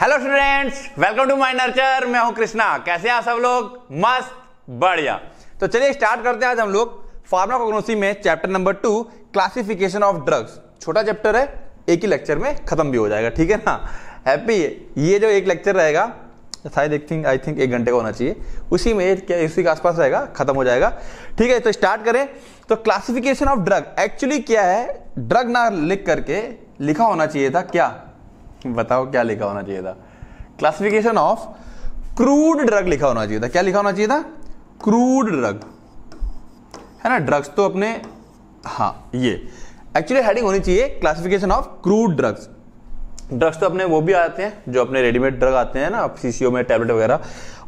hello students welcome to my nurture मैं हूं कृष्णा कैसे आप सब लोग मस्त बढ़िया तो चलिए स्टार्ट करते हैं आज हम लोग फार्माकोग्नोसी में chapter number two classification of drugs छोटा चैप्टर है एक ही लेक्चर में खत्म भी हो जाएगा ठीक है ना हैप्पी ये जो एक लेक्चर रहेगा शायद एक थिंक आई थिंक एक घंटे का होना चाहिए उसी में क्या उसी के आसपास रहेगा खत्म हो जाएगा ठीक है तो स्टार्ट करें तो क्लासिफिकेशन ऑफ ड्रग एक्चुअली क्या है ड्रग ना लिख करके लिखा होना चाहिए था क्या बताओ क्या लिखा होना चाहिए था क्लासिफिकेशन ऑफ क्रूड ड्रग लिखा होना चाहिए था क्या लिखा होना चाहिए था क्रूड ड्रग है ना ड्रग्स तो अपने हाँ ये एक्चुअली हेडिंग होनी चाहिए classification of crude drugs drugs तो अपने वो भी आते हैं जो अपने रेडीमेड ड्रग आते हैं ना सीसीओ में टैबलेट वगैरह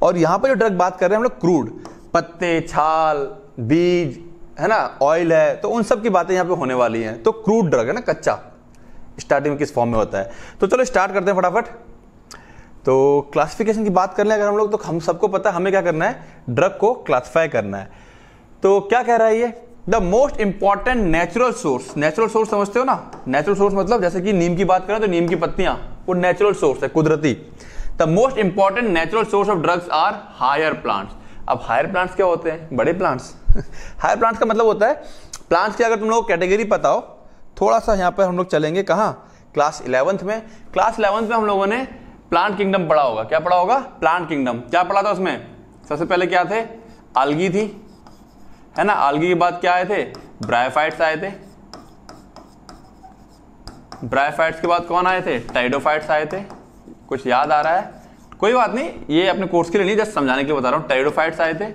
और यहाँ पर जो ड्रग बात कर रहे हैं हम लोग क्रूड पत्ते छाल बीज है ना ऑयल है तो उन सब की बातें यहाँ पे होने वाली हैं तो क्रूड ड्रग है ना कच्चा स्टार्टिंग में किस फॉर्म में होता है तो चलो स्टार्ट करते हैं फटाफट तो क्लासिफिकेशन की बात कर लें अगर हम लोग तो हम सबको पता है हमें क्या करना है ड्रग को क्लासिफाई करना है तो क्या कह रहा है ये the most important natural source natural source समझते हो ना नेचुरल सोर्स मतलब जैसे कि नीम की बात करें तो नीम की पत्तियां वो नेचुरल सोर्स है कुदरती the most important natural source of drugs are higher plants अब हायर प्लांट्स क्या होते हैं बड़े प्लांट्स हायर प्लांट्स का मतलब होता है प्लांट्स की अगर तुम लोग कैटेगरी पता हो थोड़ा सा यहाँ पर हम लोग चलेंगे कहाँ क्लास इलेवंथ में क्लास इलेवंथ में हम लोगों ने प्लांट किंगडम पढ़ा होगा क्या पढ़ा होगा प्लांट किंगडम क्या पढ़ा था उसमें सबसे पहले क्या थे आलगी थी है ना आलगी के बाद क्या आए थे ब्रायफाइट्स आए थे ब्रायफाइट्स के बाद कौन आए थे टाइडोफाइट्स आए थे कुछ याद आ रहा है कोई बात नहीं ये अपने कोर्स के लिए नहीं जस्ट समझाने के लिए बता रहा हूँ टेरिडोफाइट्स आए थे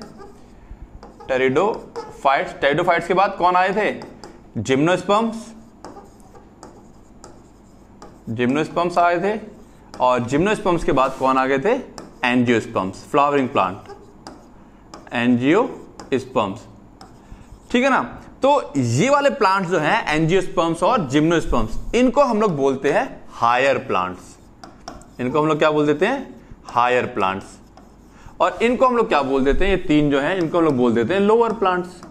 टेरिडोफाइट्स टेरिडोफाइट्स के बाद कौन आए थे जिम्नोस्पम्स जिम्नोस्पम्स आए थे और जिम्नोस्पम्स के बाद कौन आ गए थे angiosperms flowering plant angiosperms ठीक है ना तो ये वाले प्लांट्स जो हैं एनजियोस्पम्स और जिम्नोस्पम्स इनको हम लोग बोलते हैं हायर प्लांट्स इनको हम लोग क्या बोल देते हैं हायर प्लांट्स और इनको हम लोग क्या बोल देते हैं ये तीन जो हैं इनको हम लोग बोल देते हैं लोअर प्लांट्स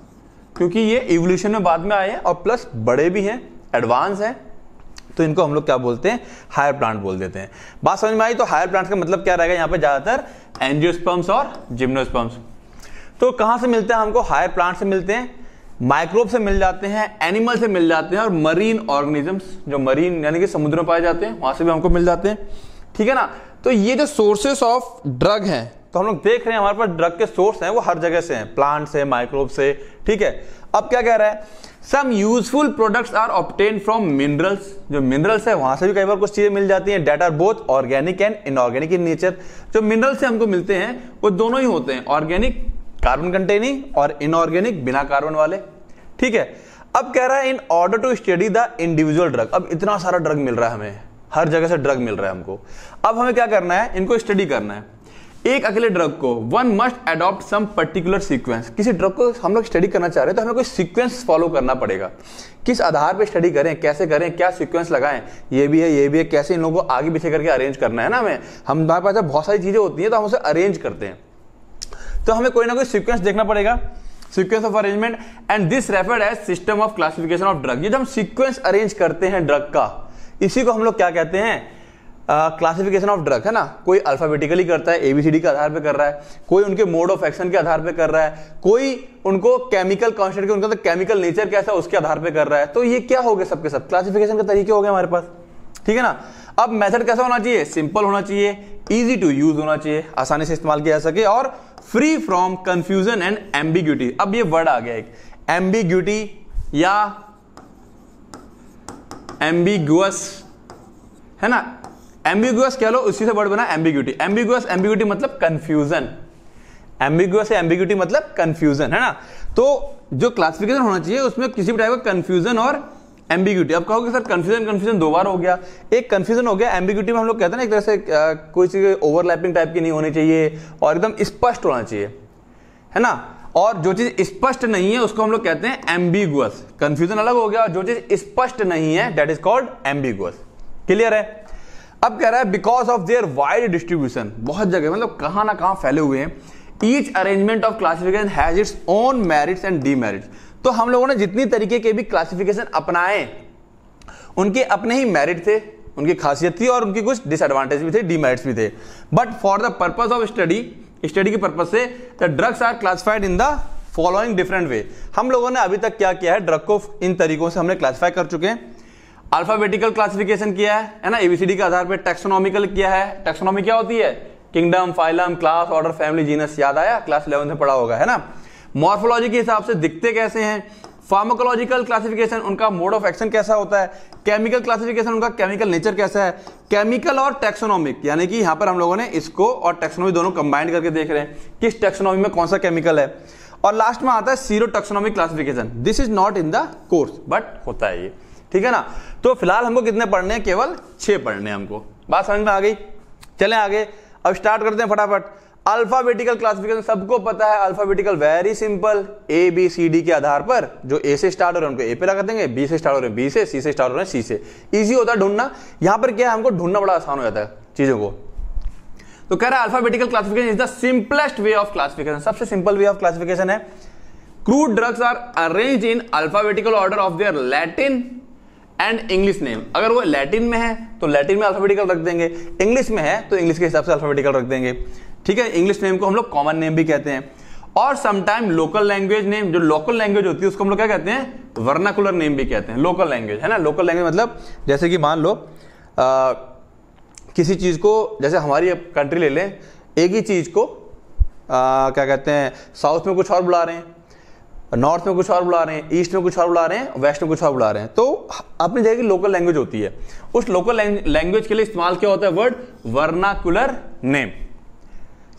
क्योंकि ये इवोल्यूशन में बाद में आए हैं और प्लस बड़े भी हैं एडवांस हैं तो इनको हम लोग क्या बोलते हैं हायर प्लांट बोल देते हैं बात समझ में आई तो हायर प्लांट का मतलब क्या रहेगा यहाँ पर ज़्यादातर एनजियोस्पम्स और जिम्नोस्पम्स तो कहाँ से मिलते हैं हमको हायर प्लांट से मिलते हैं माइक्रोब से मिल जाते हैं एनिमल से मिल जाते हैं और मरीन ऑर्गेनिजम्स जो मरीन यानी कि समुद्र में पाए जाते हैं वहां से भी हमको मिल जाते हैं ठीक है ना तो ये जो सोर्सेस ऑफ ड्रग हैं तो हम लोग देख रहे हैं हमारे पास ड्रग के सोर्स हैं वो हर जगह से हैं प्लांट से माइक्रोब से ठीक है अब क्या कह रहा है some useful products are obtained from minerals जो मिनरल्स है वहां से भी कई बार कुछ चीजें मिल जाती हैं that are both organic and inorganic in nature जो मिनरल्स से हमको मिलते हैं वो दोनों ही होते हैं ऑर्गेनिक कार्बन कंटेनिंग और इनऑर्गेनिक बिना कार्बन वाले ठीक है अब कह रहा है in order to study the individual drug अब इतना सारा ड्रग मिल रहा है हमें हर जगह से ड्रग मिल रहा है हमको अब हमें क्या करना है इनको स्टडी करना है एक अकेले ड्रग को one must adopt some particular sequence किसी ड्रग को हम लोग स्टडी करना चाह रहे हैं तो हमें कोई सीक्वेंस फॉलो करना पड़ेगा किस आधार पर स्टडी करें कैसे करें क्या सीक्वेंस लगाएं ये भी है ये भी है कैसे इन लोगों को आगे पीछे करके अरेंज करना है ना हमें हम हमारे पास बहुत सारी चीज़ें होती हैं तो हम उसे अरेंज करते हैं तो हमें कोई ना कोई सीक्वेंस देखना पड़ेगा sequence of arrangement and this referred as system of classification of drug ये जो हम सीक्वेंस अरेंज करते हैं ड्रग का इसी को हम लोग क्या कहते हैं क्लासिफिकेशन ऑफ ड्रग है ना कोई अल्फाबेटिकली करता है एबीसीडी के आधार पे कर रहा है कोई उनके मोड ऑफ एक्शन के आधार पे कर रहा है कोई उनको केमिकल कॉन्सेंट के उनका तो केमिकल नेचर कैसा है उसके आधार पे कर रहा है तो ये क्या हो गया सबके सब क्लासिफिकेशन के तरीके हो गए हमारे पास ठीक है ना अब मेथड कैसा होना चाहिए सिंपल होना चाहिए इजी टू यूज होना चाहिए आसानी से इस्तेमाल किया जा सके और free from confusion and ambiguity अब ये वर्ड आ गया एक एम्बिग्यूटी या एम्बिग्यूस है ना एम्बिगुअस कह लो उसी से वर्ड बना एम्बिग्यूटी एम्बिगुअस एम्बिग्यूटी मतलब कंफ्यूजन एम्बिगुअस एम्बिग्यूटी मतलब कंफ्यूजन है ना तो जो क्लासिफिकेशन होना चाहिए उसमें किसी भी टाइप का कंफ्यूजन और एम्बिग्यूटी अब कहोगे सर कंफ्यूजन कंफ्यूजन दो बार हो गया एक कंफ्यूजन हो गया एम्बिग्यूटी में हम लोग कहते हैं ना एक तरह से कोई चीज़ ओवरलैपिंग टाइप की नहीं होनी चाहिए और एकदम स्पष्ट होना चाहिए है ना और जो चीज स्पष्ट नहीं है उसको हम लोग कहते हैं एम्बिगुअस कंफ्यूजन अलग हो गया और जो चीज स्पष्ट नहीं है that is called ambiguous clear है अब कह रहा है because of their wide distribution बहुत जगह मतलब कहां ना कहां फैले हुए हैं each arrangement of classification has its own merits and demerits तो हम लोगों ने जितनी तरीके के भी क्लासिफिकेशन अपनाए उनके अपने ही मेरिट थे उनकी खासियत थी और उनकी कुछ डिसएडवांटेज भी थे डीमेरिट्स भी थे but for the purpose of study study के पर्पज से the drugs are classified in the following different way हम लोगों ने अभी तक क्या किया है ड्रग को इन तरीकों से हमने क्लासिफाई कर चुके हैं अल्फाबेटिकल क्लासिफिकेशन किया है है ना एबीसीडी के आधार पर टेक्सोनॉमिकल किया है टेक्सोनॉमी क्या होती है kingdom phylum class order family genus याद आया क्लास इलेवन में पढ़ा होगा है ना मॉर्फोलॉजी के हिसाब से दिखते कैसे हैं फार्माकोलॉजिकल क्लासिफिकेशन उनका मोड ऑफ एक्शन कैसा होता है केमिकल क्लासिफिकेशन उनका केमिकल नेचर कैसा है केमिकल और टेक्सोनॉमिक यानी कि यहाँ पर हम लोगों ने इसको और टेक्सोनॉमी दोनों कंबाइंड करके देख रहे हैं किस टेक्सोनॉमी में कौन सा केमिकल है और लास्ट में आता है sero taxonomic classification this is not in the course but होता है ये ठीक है ना तो फिलहाल हमको कितने पढ़ने हैं केवल छह पढ़ने हैं हमको बात समझ में आ गई चले आगे अब स्टार्ट करते हैं फटाफट अल्फाबेटिकल क्लासिफिकेशन सबको पता है alphabetical very simple A B C D के आधार पर जो ए से स्टार्ट हो रहे हैं उनको ए पे लगा देंगे बी से स्टार्ट हो रहे हैं बी से सी से स्टार्ट हो रहे हैं सी से इजी होता है ढूंढना यहां पर क्या है हमको ढूंढना बड़ा आसान हो जाता है चीजों को तो कह रहा है alphabetical classification is the simplest way of classification सबसे सिंपल वे ऑफ क्लासिफिकेशन है crude drugs are arrange in alphabetical order of their Latin and English name अगर वो लैटिन में है तो लैटिन में अल्फाबेटिकल रख देंगे इंग्लिश में है तो इंग्लिश के हिसाब से अल्फाबेटिकल रख देंगे ठीक है इंग्लिश नेम को हम लोग कॉमन नेम भी कहते हैं और समटाइम लोकल लैंग्वेज नेम जो लोकल लैंग्वेज होती है उसको हम लोग क्या कहते हैं वर्नाकुलर नेम भी कहते हैं लोकल लैंग्वेज है ना लोकल लैंग्वेज मतलब जैसे कि मान लो आ, किसी चीज़ को जैसे हमारी कंट्री ले लें एक ही चीज़ को आ, क्या कहते हैं साउथ में कुछ और बुला रहे हैं नॉर्थ में कुछ और बुला रहे हैं ईस्ट में कुछ और बुला रहे हैं वेस्ट में कुछ और बुला रहे हैं तो अपनी जगह की लोकल लैंग्वेज होती है उस लोकल लैंग्वेज के लिए इस्तेमाल क्या होता है word vernacular name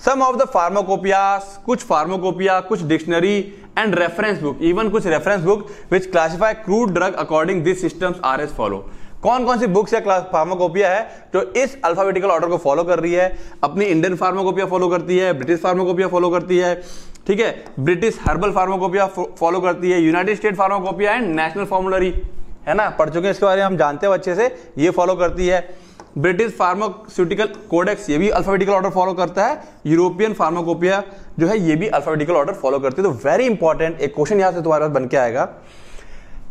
some of the pharmacopoeias कुछ फार्माकोपिया कुछ dictionary and reference book even कुछ reference book which classify crude drug according this system are as follow कौन कौन सी बुक्स या फार्माकोपिया है जो इस अल्फाबेटिकल ऑर्डर को फॉलो कर रही है अपनी इंडियन फार्माकोपिया फॉलो करती है ब्रिटिश फार्माकोपिया फॉलो करती है ठीक है ब्रिटिश हर्बल फार्माकोपिया फॉलो करती है United State pharmacopoeia and national formulary है ना पढ़ चुके हैं इसके बारे में हम जानते हो अच्छे से ये फॉलो करती है ब्रिटिश फार्मास्यूटिकल कोडेक्स ये भी अल्फाबेटिकल ऑर्डर फॉलो करता है यूरोपियन फार्माकोपिया जो है ये भी अल्फाबेटिकल ऑर्डर फॉलो करती है तो वेरी इंपॉर्टेंट एक क्वेश्चन यहां से तुम्हारे पास बन के आएगा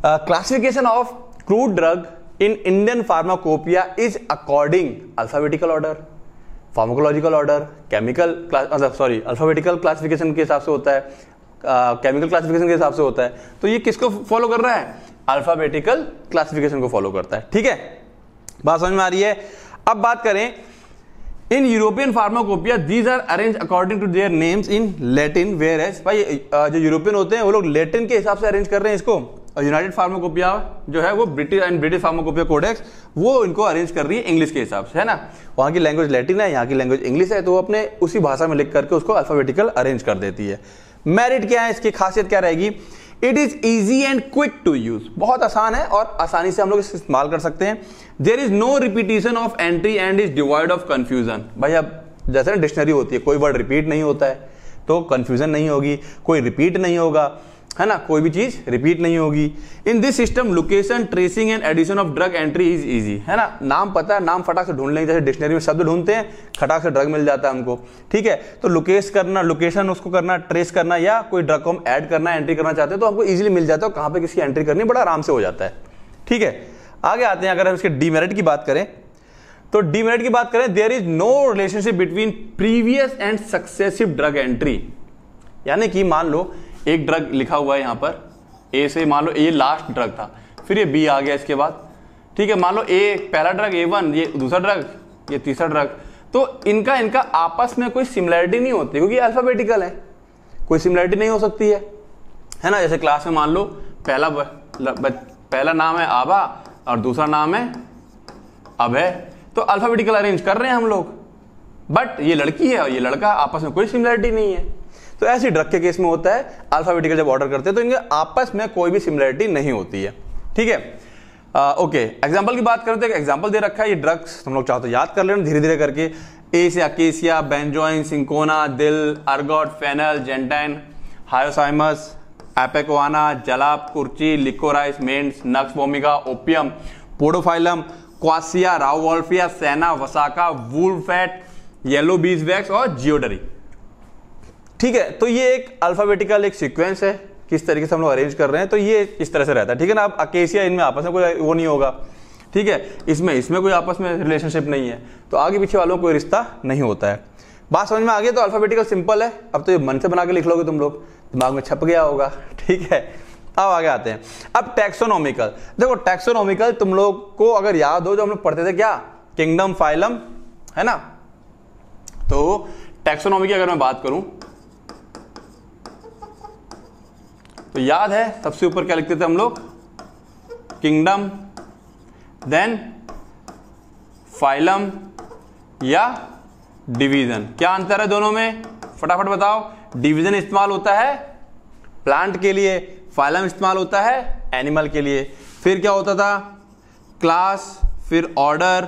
classification of crude drug in Indian pharmacopoeia is according alphabetical order pharmacological order chemical मतलब सॉरी अल्फाबेटिकल क्लासिफिकेशन के हिसाब से होता है केमिकल क्लासिफिकेशन के हिसाब से होता है तो ये किसको फॉलो कर रहा है अल्फाबेटिकल क्लासिफिकेशन को फॉलो करता है ठीक है बात समझ में आ रही है अब बात करें in European pharmacopoeia these are arrange according to their names in Latin whereas भाई जो यूरोपियन होते हैं वो लोग लेटिन के हिसाब से अरेंज कर रहे हैं इसको यूनाइटेड फार्माकोपिया जो है वो British and British pharmacopoeia codex वो इनको अरेंज कर रही है इंग्लिश के हिसाब से है ना वहाँ की लैंग्वेज लैटिन है यहाँ की लैंग्वेज इंग्लिश है तो वो अपने उसी भाषा में लिख करके उसको अल्फाबेटिकल अरेंज कर देती है मेरिट क्या है इसकी खासियत क्या रहेगी it is easy and quick to use बहुत आसान है और आसानी से हम लोग इसे इस्तेमाल कर सकते हैं there is no repetition of entry and is devoid of confusion भाई अब जैसे ना डिक्शनरी होती है कोई वर्ड रिपीट नहीं होता है तो कन्फ्यूजन नहीं होगी कोई रिपीट नहीं होगा है ना कोई भी चीज रिपीट नहीं होगी in this system location tracing and addition of drug entry is easy है ना नाम पता है नाम फटाक से ढूंढ लेंगे जैसे डिक्शनरी में शब्द ढूंढते हैं खटाक से ड्रग मिल जाता है हमको ठीक है तो लोकेश करना लोकेशन उसको करना ट्रेस करना या कोई ड्रग को हम ऐड करना एंट्री करना चाहते हैं तो हमको ईजिली मिल जाता है कहां पर किसकी एंट्री करनी बड़ा आराम से हो जाता है ठीक है आगे आते हैं अगर हम इसके डीमेरिट की बात करें तो डीमेरिट की बात करें there is no relationship between previous and successive drug entry यानी कि मान लो एक ड्रग लिखा हुआ है यहाँ पर ए से मान लो ये लास्ट ड्रग था फिर ये बी आ गया इसके बाद ठीक है मान लो ए पहला ड्रग ए वन ये दूसरा ड्रग ये तीसरा ड्रग तो इनका इनका आपस में कोई सिमिलैरिटी नहीं होती क्योंकि अल्फ़ाबेटिकल है कोई सिमिलैरिटी नहीं हो सकती है है ना जैसे क्लास में मान लो पहला पहला नाम है आबा और दूसरा नाम है अभय तो अल्फ़ाबेटिकल अरेंज कर रहे हैं हम लोग बट ये लड़की है और ये लड़का आपस में कोई सिमिलैरिटी नहीं है तो ऐसे ड्रग के केस में होता है अल्फाबेटिकल जब ऑर्डर करते हैं तो इनके आपस में कोई भी सिमिलरिटी नहीं होती है ठीक है ओके एग्जाम्पल की बात करते हैं एग्जाम्पल दे रखा है ये ड्रग्स तुम लोग चाहो तो याद कर लेना धीरे धीरे करके acacia cassia benzoin cinchona dill ergot fennel gentian hyoscyamus ipecacuanha jalap kurchi liquorice mints nux vomica opium podophyllum quassia rauwolfia senna vasaka wool fat yellow beeswax और जियोडरी ठीक है तो ये एक अल्फाबेटिकल एक सीक्वेंस है किस तरीके से हम लोग अरेंज कर रहे हैं तो ये इस तरह से रहता है ठीक है ना आप अकेशिया इनमें आपस में कोई वो नहीं होगा ठीक है इसमें इसमें कोई आपस में रिलेशनशिप नहीं है तो आगे पीछे वालों को कोई रिश्ता नहीं होता है बात समझ में आ गई तो अल्फाबेटिकल सिंपल है अब तो ये मन से बना के लिख लोगे तुम लोग दिमाग में छप गया होगा ठीक है अब आगे आते हैं अब टैक्सोनॉमिकल देखो टैक्सोनॉमिकल तुम लोग को अगर याद हो जो हम लोग पढ़ते थे क्या किंगडम फाइलम है ना तो टैक्सोनॉमी की अगर मैं बात करूं तो याद है सबसे ऊपर क्या लिखते थे हम लोग किंगडम देन फाइलम या डिवीजन क्या अंतर है दोनों में फटाफट बताओ डिवीजन इस्तेमाल होता है प्लांट के लिए फाइलम इस्तेमाल होता है एनिमल के लिए फिर क्या होता था क्लास फिर ऑर्डर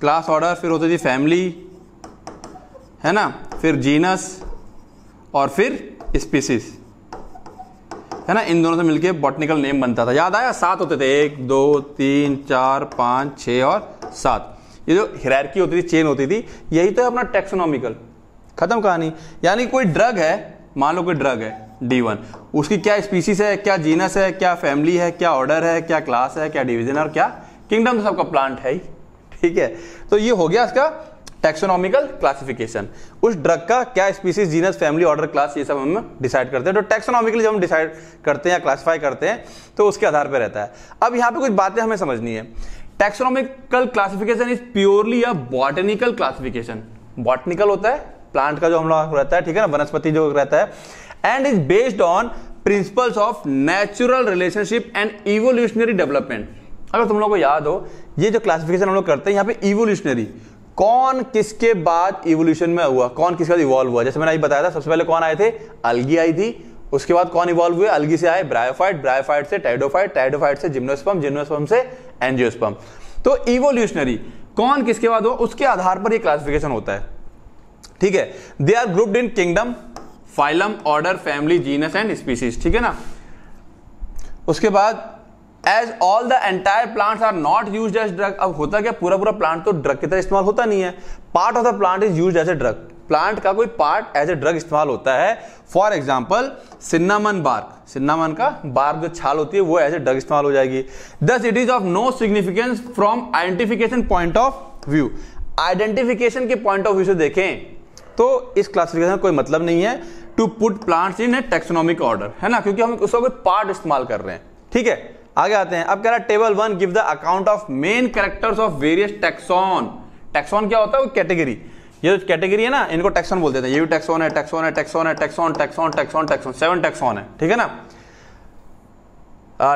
क्लास ऑर्डर फिर होती थी फैमिली है ना फिर जीनस और फिर स्पीसीज है ना इन दोनों से मिलके बॉटनिकल नेम बनता था याद आया सात होते थे एक दो तीन चार पाँच छः और सात ये जो हिरैरकी होती थी चेन होती थी यही तो है अपना टेक्सोनॉमिकल खत्म कहानी यानी कोई ड्रग है मान लो कोई ड्रग है डी वन उसकी क्या स्पीसीज है क्या जीनस है क्या फैमिली है क्या ऑर्डर है क्या क्लास है क्या डिवीजन है और क्या किंगडम सबका प्लांट है ही ठीक है तो ये हो गया इसका टेक्सोनॉमिकल क्लासिफिकेशन उस ड्रग का क्या species genus family order class ये सब हम डिसाइड करते हैं तो टेक्सोनॉमिकली जब हम डिसाइड करते हैं या क्लासिफाई करते हैं तो उसके आधार पर रहता है अब यहाँ पे कुछ बातें हमें समझनी है taxonomical classification is purely a botanical classification botanical होता है प्लांट का जो हम लोग रहता है ठीक है ना वनस्पति जो रहता है and is based on principles of natural relationship and evolutionary development अगर तुम लोग को याद हो ये जो क्लासिफिकेशन हम लोग करते हैं यहाँ पे इवोल्यूशनरी कौन किसके बाद इवोल्यूशन में हुआ कौन किसके बाद इवॉल्व हुआ जैसे मैंने अभी बताया था सबसे पहले कौन आए थे अलगी आई थी उसके बाद कौन इवॉल्व हुए अलगी से आए ब्रायोफाइट ब्रायोफाइट से टाइडोफाइट टाइडोफाइट से जिम्नोस्पम जिम्नोस्पम से एनजियोस्पम तो इवोल्यूशनरी कौन किसके बाद हुआ उसके आधार पर यह क्लासिफिकेशन होता है ठीक है they are grouped in kingdom phylum order family genus and species ठीक है ना उसके बाद as all the entire plants are not use as drug अब होता क्या पूरा पूरा प्लांट तो ड्रग की तरह इस्तेमाल होता नहीं है part of the plant is use as a drug plant का कोई पार्ट एज ए ड्रग इस्तेमाल होता है for example cinnamon bark cinnamon का बार्क जो छाल होती है वो एज ए ड्रग इस्तेमाल हो जाएगी thus it is of no significance from identification point of view identification के पॉइंट ऑफ व्यू से देखें तो इस क्लासिफिकेशन का कोई मतलब नहीं है to put plants in a taxonomic order है ना क्योंकि हम उसका कोई पार्ट इस्तेमाल कर रहे हैं ठीक है आगे आते हैं अब कह रहा है table one give the account of main characters of various taxon taxon क्या होता है वो कैटेगरी ये जो कैटेगरी है ना इनको टैक्सॉन बोलते देते हैं ये भी टैक्सॉन है टैक्सॉन है टैक्सॉन है taxon taxon taxon taxon seven taxon है ठीक है ना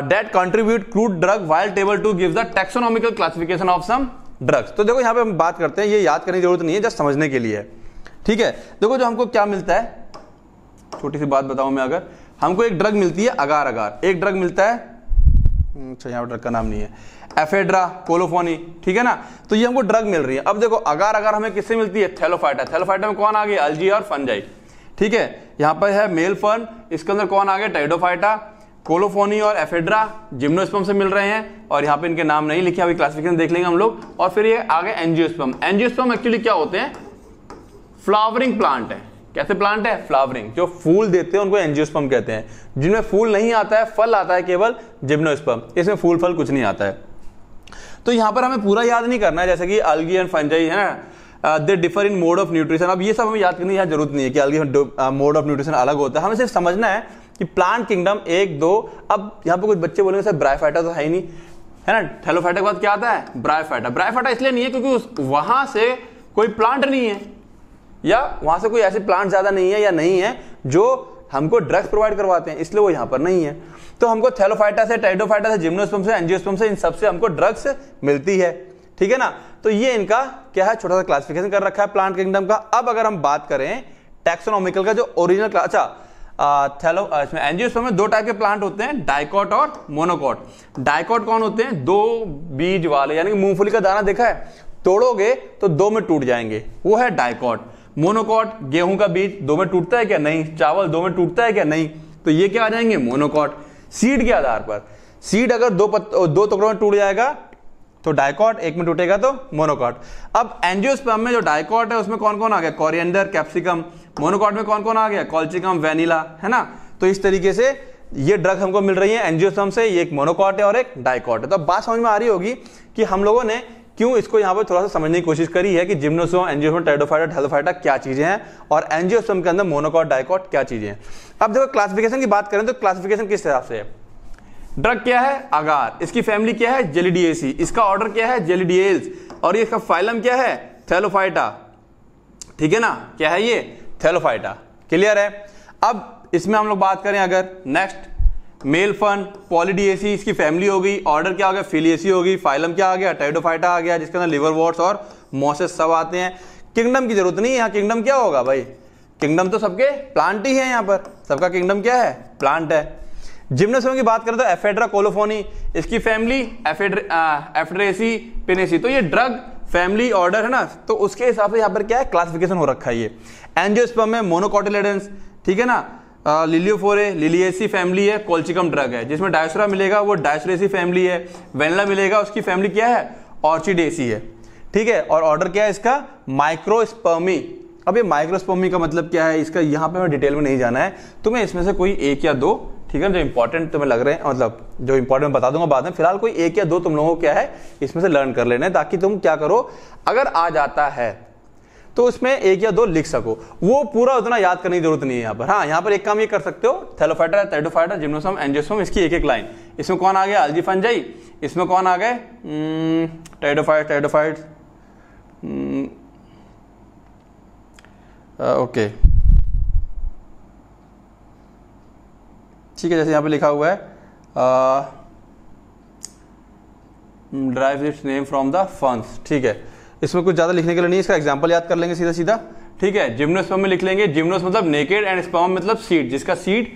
that contribute crude drug while table two give the taxonomical classification of some drugs तो देखो यहां पे हम बात करते हैं ये याद करने की जरूरत नहीं है जस्ट समझने के लिए ठीक है देखो जो हमको क्या मिलता है छोटी सी बात बताऊं मैं अगर हमको एक ड्रग मिलती है अगार अगार एक ड्रग मिलता है हम्म, अच्छा यहाँ पर ड्रग का नाम नहीं है एफेड्रा कोलोफोनी ठीक है ना तो ये हमको ड्रग मिल रही है अब देखो अगर अगर हमें किससे मिलती है थेलोफाइटा थेलोफाइटा में कौन आ गया अलजी और फनजाई ठीक है यहाँ पर है मेल फर्न इसके अंदर कौन आ गया टाइडोफाइटा कोलोफोनी और एफेड्रा जिम्नोस्पम से मिल रहे हैं और यहाँ पे इनके नाम नहीं लिखे अभी क्लासिफिकेशन देख लेंगे हम लोग और फिर ये आगे एनजियोस्पम एनजियोस्पम एक्चुअली क्या होते हैं फ्लावरिंग प्लांट है कैसे प्लांट है फ्लावरिंग जो फूल देते हैं उनको एंजियोस्पम कहते हैं जिनमें फूल नहीं आता है फल आता है केवल जिम्नोस्पम इसमें फूल फल कुछ नहीं आता है तो यहाँ पर हमें पूरा याद नहीं करना है जैसे कि अलगी एंड फंजाई है ना they differ in mode of nutrition अब ये सब हमें याद करने की यहाँ जरूरत नहीं है कि अलगी मोड ऑफ न्यूट्रिशन अलग होता है हमें सिर्फ समझना है कि प्लांट किंगडम एक दो अब यहाँ पर कुछ बच्चे बोलेंगे सर ब्रायफाइटा तो है ही नहीं है ना थैलोफाइटा के बाद क्या आता है ब्रायफाइटा ब्रायफाइटा इसलिए नहीं है क्योंकि उस वहां से कोई प्लांट नहीं है या वहां से कोई ऐसे प्लांट ज़्यादा नहीं है या नहीं है जो हमको ड्रग्स प्रोवाइड करवाते हैं इसलिए वो यहां पर नहीं है तो हमको थेलोफाइटा से टाइडोफाइटा से जिम्नोस्पम से एनजियोस्पम से इन सबसे हमको ड्रग्स मिलती है ठीक है ना तो ये इनका क्या है छोटा सा क्लासिफिकेशन कर रखा है प्लांट किंगडम का अब अगर हम बात करें टेक्सोनोमिकल का जो ओरिजिनल अच्छा थैलो इसमें एनजियोस्पम में दो टाइप के प्लांट होते हैं डायकॉट और मोनोकॉट डायकॉट कौन होते हैं दो बीज वाले यानी कि मूंगफली का दाना देखा है तोड़ोगे तो दो में टूट जाएंगे वो है डायकॉट मोनोकॉट गेहूं का बीज दो में टूटता है क्या नहीं चावल दो में टूटता है क्या नहीं तो ये क्या आ जाएंगे मोनोकॉट सीड के आधार पर सीड अगर दो पत, दो टुकड़ों में टूट जाएगा तो डायकॉट एक में टूटेगा तो मोनोकॉट अब एनजियोस्पर्म में जो डायकॉट है उसमें कौन कौन आ गया कॉरियंडर कैप्सिकम मोनोकॉट में कौन कौन आ गया कॉल्चिकम वेनिला है ना तो इस तरीके से ये ड्रग हमको मिल रही है एनजियोस्पर्म से ये एक मोनोकॉट है और एक डायकॉट है तो बात समझ में आ रही होगी कि हम लोगों ने क्यों इसको यहां पर थोड़ा सा समझने की कोशिश करी है कि जिम्नोसोम एंजियोसोम टाइडोफाइटा हेलोफाइटा क्या चीज़ें हैं और एंजियोसोम के अंदर मोनोकॉट डायकॉट क्या चीज़ें हैं अब देखो क्लासिफिकेशन की बात करें तो क्लासिफिकेशन किस हिसाब से है ड्रग क्या है अगार इसकी फैमिली क्या है जेलीडीएसी इसका ऑर्डर क्या है जेलीडीएल्स और ये इसका फाइलम क्या है थैलोफाइटा ठीक है ना क्या है ये थैलोफाइटा क्लियर है अब इसमें हम लोग बात करें अगर नेक्स्ट मेल फन पॉलीडीएसी इसकी फैमिली होगी ऑर्डर क्या हो गया फिलिएसी होगी फाइलम क्या आ गया टाइडोफाइटा आ गया जिसके अंदर लिवर वॉर्ड्स और मोसेस सब आते हैं किंगडम की जरूरत नहीं यहाँ किंगडम क्या होगा भाई किंगडम तो सबके प्लांट ही है यहाँ पर सबका किंगडम क्या है प्लांट है जिम्नोसोम की बात करें तो एफेड्रा कोलोफोनी इसकी फैमिली एफेड्रेसी पेनेसी तो ये ड्रग फैमिली ऑर्डर है ना तो उसके हिसाब से यहाँ पर क्या है क्लासिफिकेशन हो रखा है ये एनजियोस्पर्म में मोनोकॉटिलेडेंस ठीक है ना लिलियोफोरे लिलियसी फैमिली है कोल्चिकम ड्रग है जिसमें डायसरा मिलेगा वो डायसरेसी फैमिली है वेनला मिलेगा उसकी फैमिली क्या है ऑर्चिडेसी है ठीक है और ऑर्डर क्या है इसका माइक्रोस्पर्मी अब ये माइक्रोस्पर्मी का मतलब क्या है इसका यहाँ पे हमें डिटेल में नहीं जाना है तुम्हें इसमें से कोई एक या दो ठीक है जो इंपॉर्टेंट तुम्हें लग रहे हैं मतलब जो इंपॉर्टेंट बता दूंगा बाद में फिलहाल कोई एक या दो तुम लोगों को क्या है इसमें से लर्न कर लेना है ताकि तुम क्या करो अगर आ जाता है तो उसमें एक या दो लिख सको वो पूरा उतना याद करने की जरूरत नहीं है यहाँ पर हाँ यहाँ पर एक काम ये कर सकते हो थेलोफाइटर थेडोफाइटर जिम्नोसम एंजियोसम इसकी एक एक लाइन इसमें कौन आ गया अल्जी फंजाई इसमें कौन आ गए टेडोफाइट टेडोफाइट ओके ठीक है जैसे यहाँ पे लिखा हुआ है derive its name from the fans ठीक है इसमें कुछ ज़्यादा लिखने के लिए नहीं इसका एग्जाम्पल याद कर लेंगे सीधा सीधा ठीक है जिम्नोस्पर्म में लिख लेंगे जिम्नोस मतलब नेकेड एंड स्पर्म मतलब सीड जिसका सीड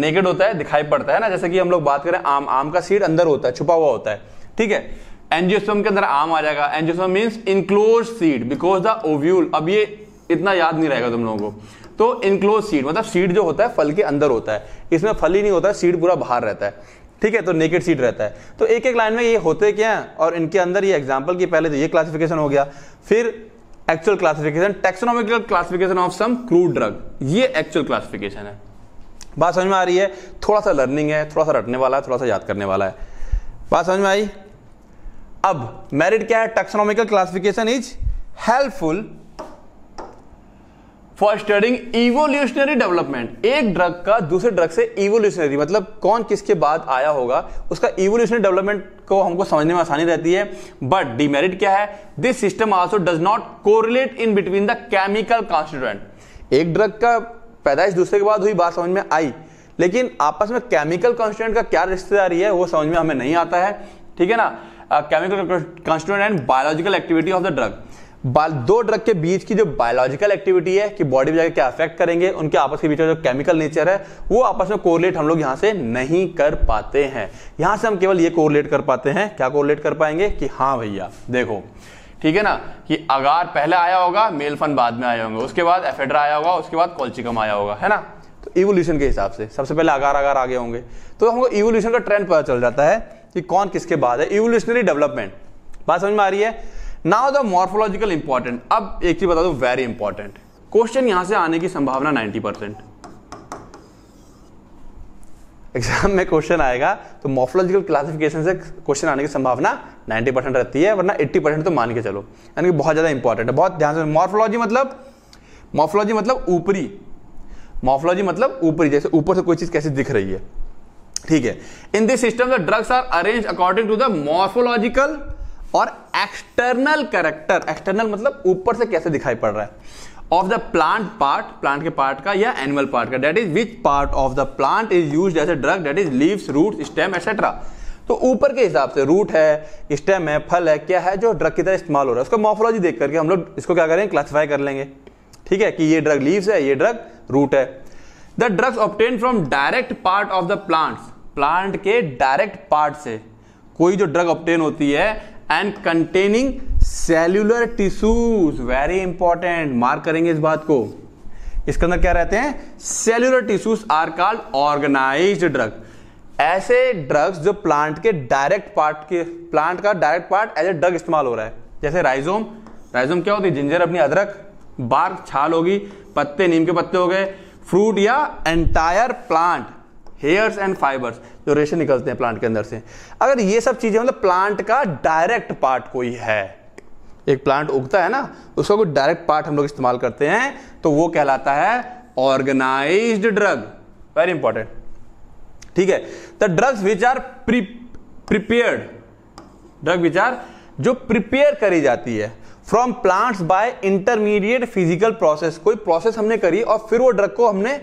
नेकेड होता है दिखाई पड़ता है ना जैसे कि हम लोग बात करें आम आम का सीड अंदर होता है छुपा हुआ होता है ठीक है एनजियोस्पर्म के अंदर आम आ जाएगा angiosperm means enclose seed because the ovule अब ये इतना याद नहीं रहेगा तुम लोगों को तो इनक्लोज सीड मतलब सीड जो होता है फल के अंदर होता है इसमें फल ही नहीं होता सीड पूरा बाहर रहता है ठीक है तो नेकेड सीट रहता है तो एक एक लाइन में ये होते क्या हैं और इनके अंदर ये एग्जाम्पल की पहले तो ये क्लासिफिकेशन हो गया फिर actual classification taxonomical classification of some crude drug ये एक्चुअल क्लासिफिकेशन है बात समझ में आ रही है थोड़ा सा लर्निंग है थोड़ा सा रटने वाला है थोड़ा सा याद करने वाला है बात समझ में आई अब मेरिट क्या है taxonomical classification is helpful for studying evolutionary development एक ड्रग का दूसरे ड्रग से इवोल्यूशनरी मतलब कौन किसके बाद आया होगा उसका इवोल्यूशनरी डेवलपमेंट को हमको समझने में आसानी रहती है बट डिमेरिट क्या है this system also does not correlate in between the chemical constituent एक ड्रग का पैदाइश दूसरे के बाद हुई बात समझ में आई लेकिन आपस में केमिकल कॉन्स्टिट्यूएंट का क्या रिश्तेदारी है वो समझ में हमें नहीं आता है ठीक है ना chemical constituent and biological activity of the drug दो ड्रग के बीच की जो बायोलॉजिकल एक्टिविटी है कि बॉडी में जाकर क्या अफेक्ट करेंगे उनके आपस के बीच में जो केमिकल नेचर है वो आपस में कोरिलेट हम लोग यहां से नहीं कर पाते हैं यहां से हम केवल ये कोरिलेट कर पाते हैं क्या कोरिलेट कर पाएंगे कि हाँ भैया देखो ठीक है ना कि अगार पहले आया होगा मेलफन बाद में आए होंगे उसके बाद एफेड्रा आया होगा उसके बाद कोल्चिकम आया होगा है ना तो इवोल्यूशन के हिसाब से सबसे पहले अगार अगार आगे होंगे तो हमको इवोल्यूशन का ट्रेंड पता चल जाता है कि कौन किसके बाद है इवोल्यूशनरी डेवलपमेंट बात समझ में आ रही है नाउ द मॉर्फोलॉजिकल इंपॉर्टेंट अब एक चीज बता दो वेरी इंपॉर्टेंट क्वेश्चन यहां से आने की संभावना 90 परसेंट एग्जाम में क्वेश्चन आएगा तो मॉर्फोलॉजिकल क्लासिफिकेशन से क्वेश्चन आने की संभावना 90 परसेंट रहती है वरना 80 परसेंट तो मान के चलो यानी कि बहुत ज़्यादा इंपॉर्टेंट है बहुत ध्यान से मॉर्फोलॉजी मतलब मॉर्फोलॉजी मतलब ऊपरी मॉर्फोलॉजी मतलब ऊपरी जैसे ऊपर से कोई चीज़ कैसे दिख रही है ठीक है in this system the drugs are arrange according to the morphological और एक्सटर्नल करेक्टर एक्सटर्नल मतलब ऊपर से कैसे दिखाई पड़ रहा है of the plant part plant के पार्ट का या एनिमल पार्ट का that is which part of the plant is use as a drug that is leaves root stem etcetera तो ऊपर के हिसाब से रूट है स्टेम है फल है क्या है जो ड्रग की तरह इस्तेमाल हो रहा है उसका मोफोलॉजी देख करके हम लोग इसको क्या करेंगे क्लासीफाई कर लेंगे ठीक है कि ये ड्रग लीव्स है ये ड्रग रूट है the drugs obtain from direct part of the plants plant के डायरेक्ट पार्ट से कोई जो ड्रग ऑप्टेन होती है and containing cellular tissues very important mark करेंगे इस बात को इसके अंदर क्या रहते हैं cellular tissues are called organize drug ऐसे ड्रग्स जो प्लांट के डायरेक्ट पार्ट के प्लांट का direct part as a drug इस्तेमाल हो रहा है जैसे राइजोम राइजोम क्या होती है जिंजर अपनी अदरक बार छाल होगी पत्ते नीम के पत्ते हो गए फ्रूट या entire plant hairs and fibres जो रेशे निकलते हैं प्लांट के अंदर से अगर ये सब चीज़ें मतलब प्लांट का डायरेक्ट पार्ट कोई है एक प्लांट उगता है ना उसका कोई डायरेक्ट पार्ट हम लोग इस्तेमाल करते हैं तो वो कहलाता है ऑर्गेनाइज ड्रग वेरी इंपॉर्टेंट ठीक है the drugs which are prepared drug which are जो प्रिपेयर करी जाती है from plants by intermediate physical process कोई प्रोसेस हमने करी और फिर वो ड्रग को हमने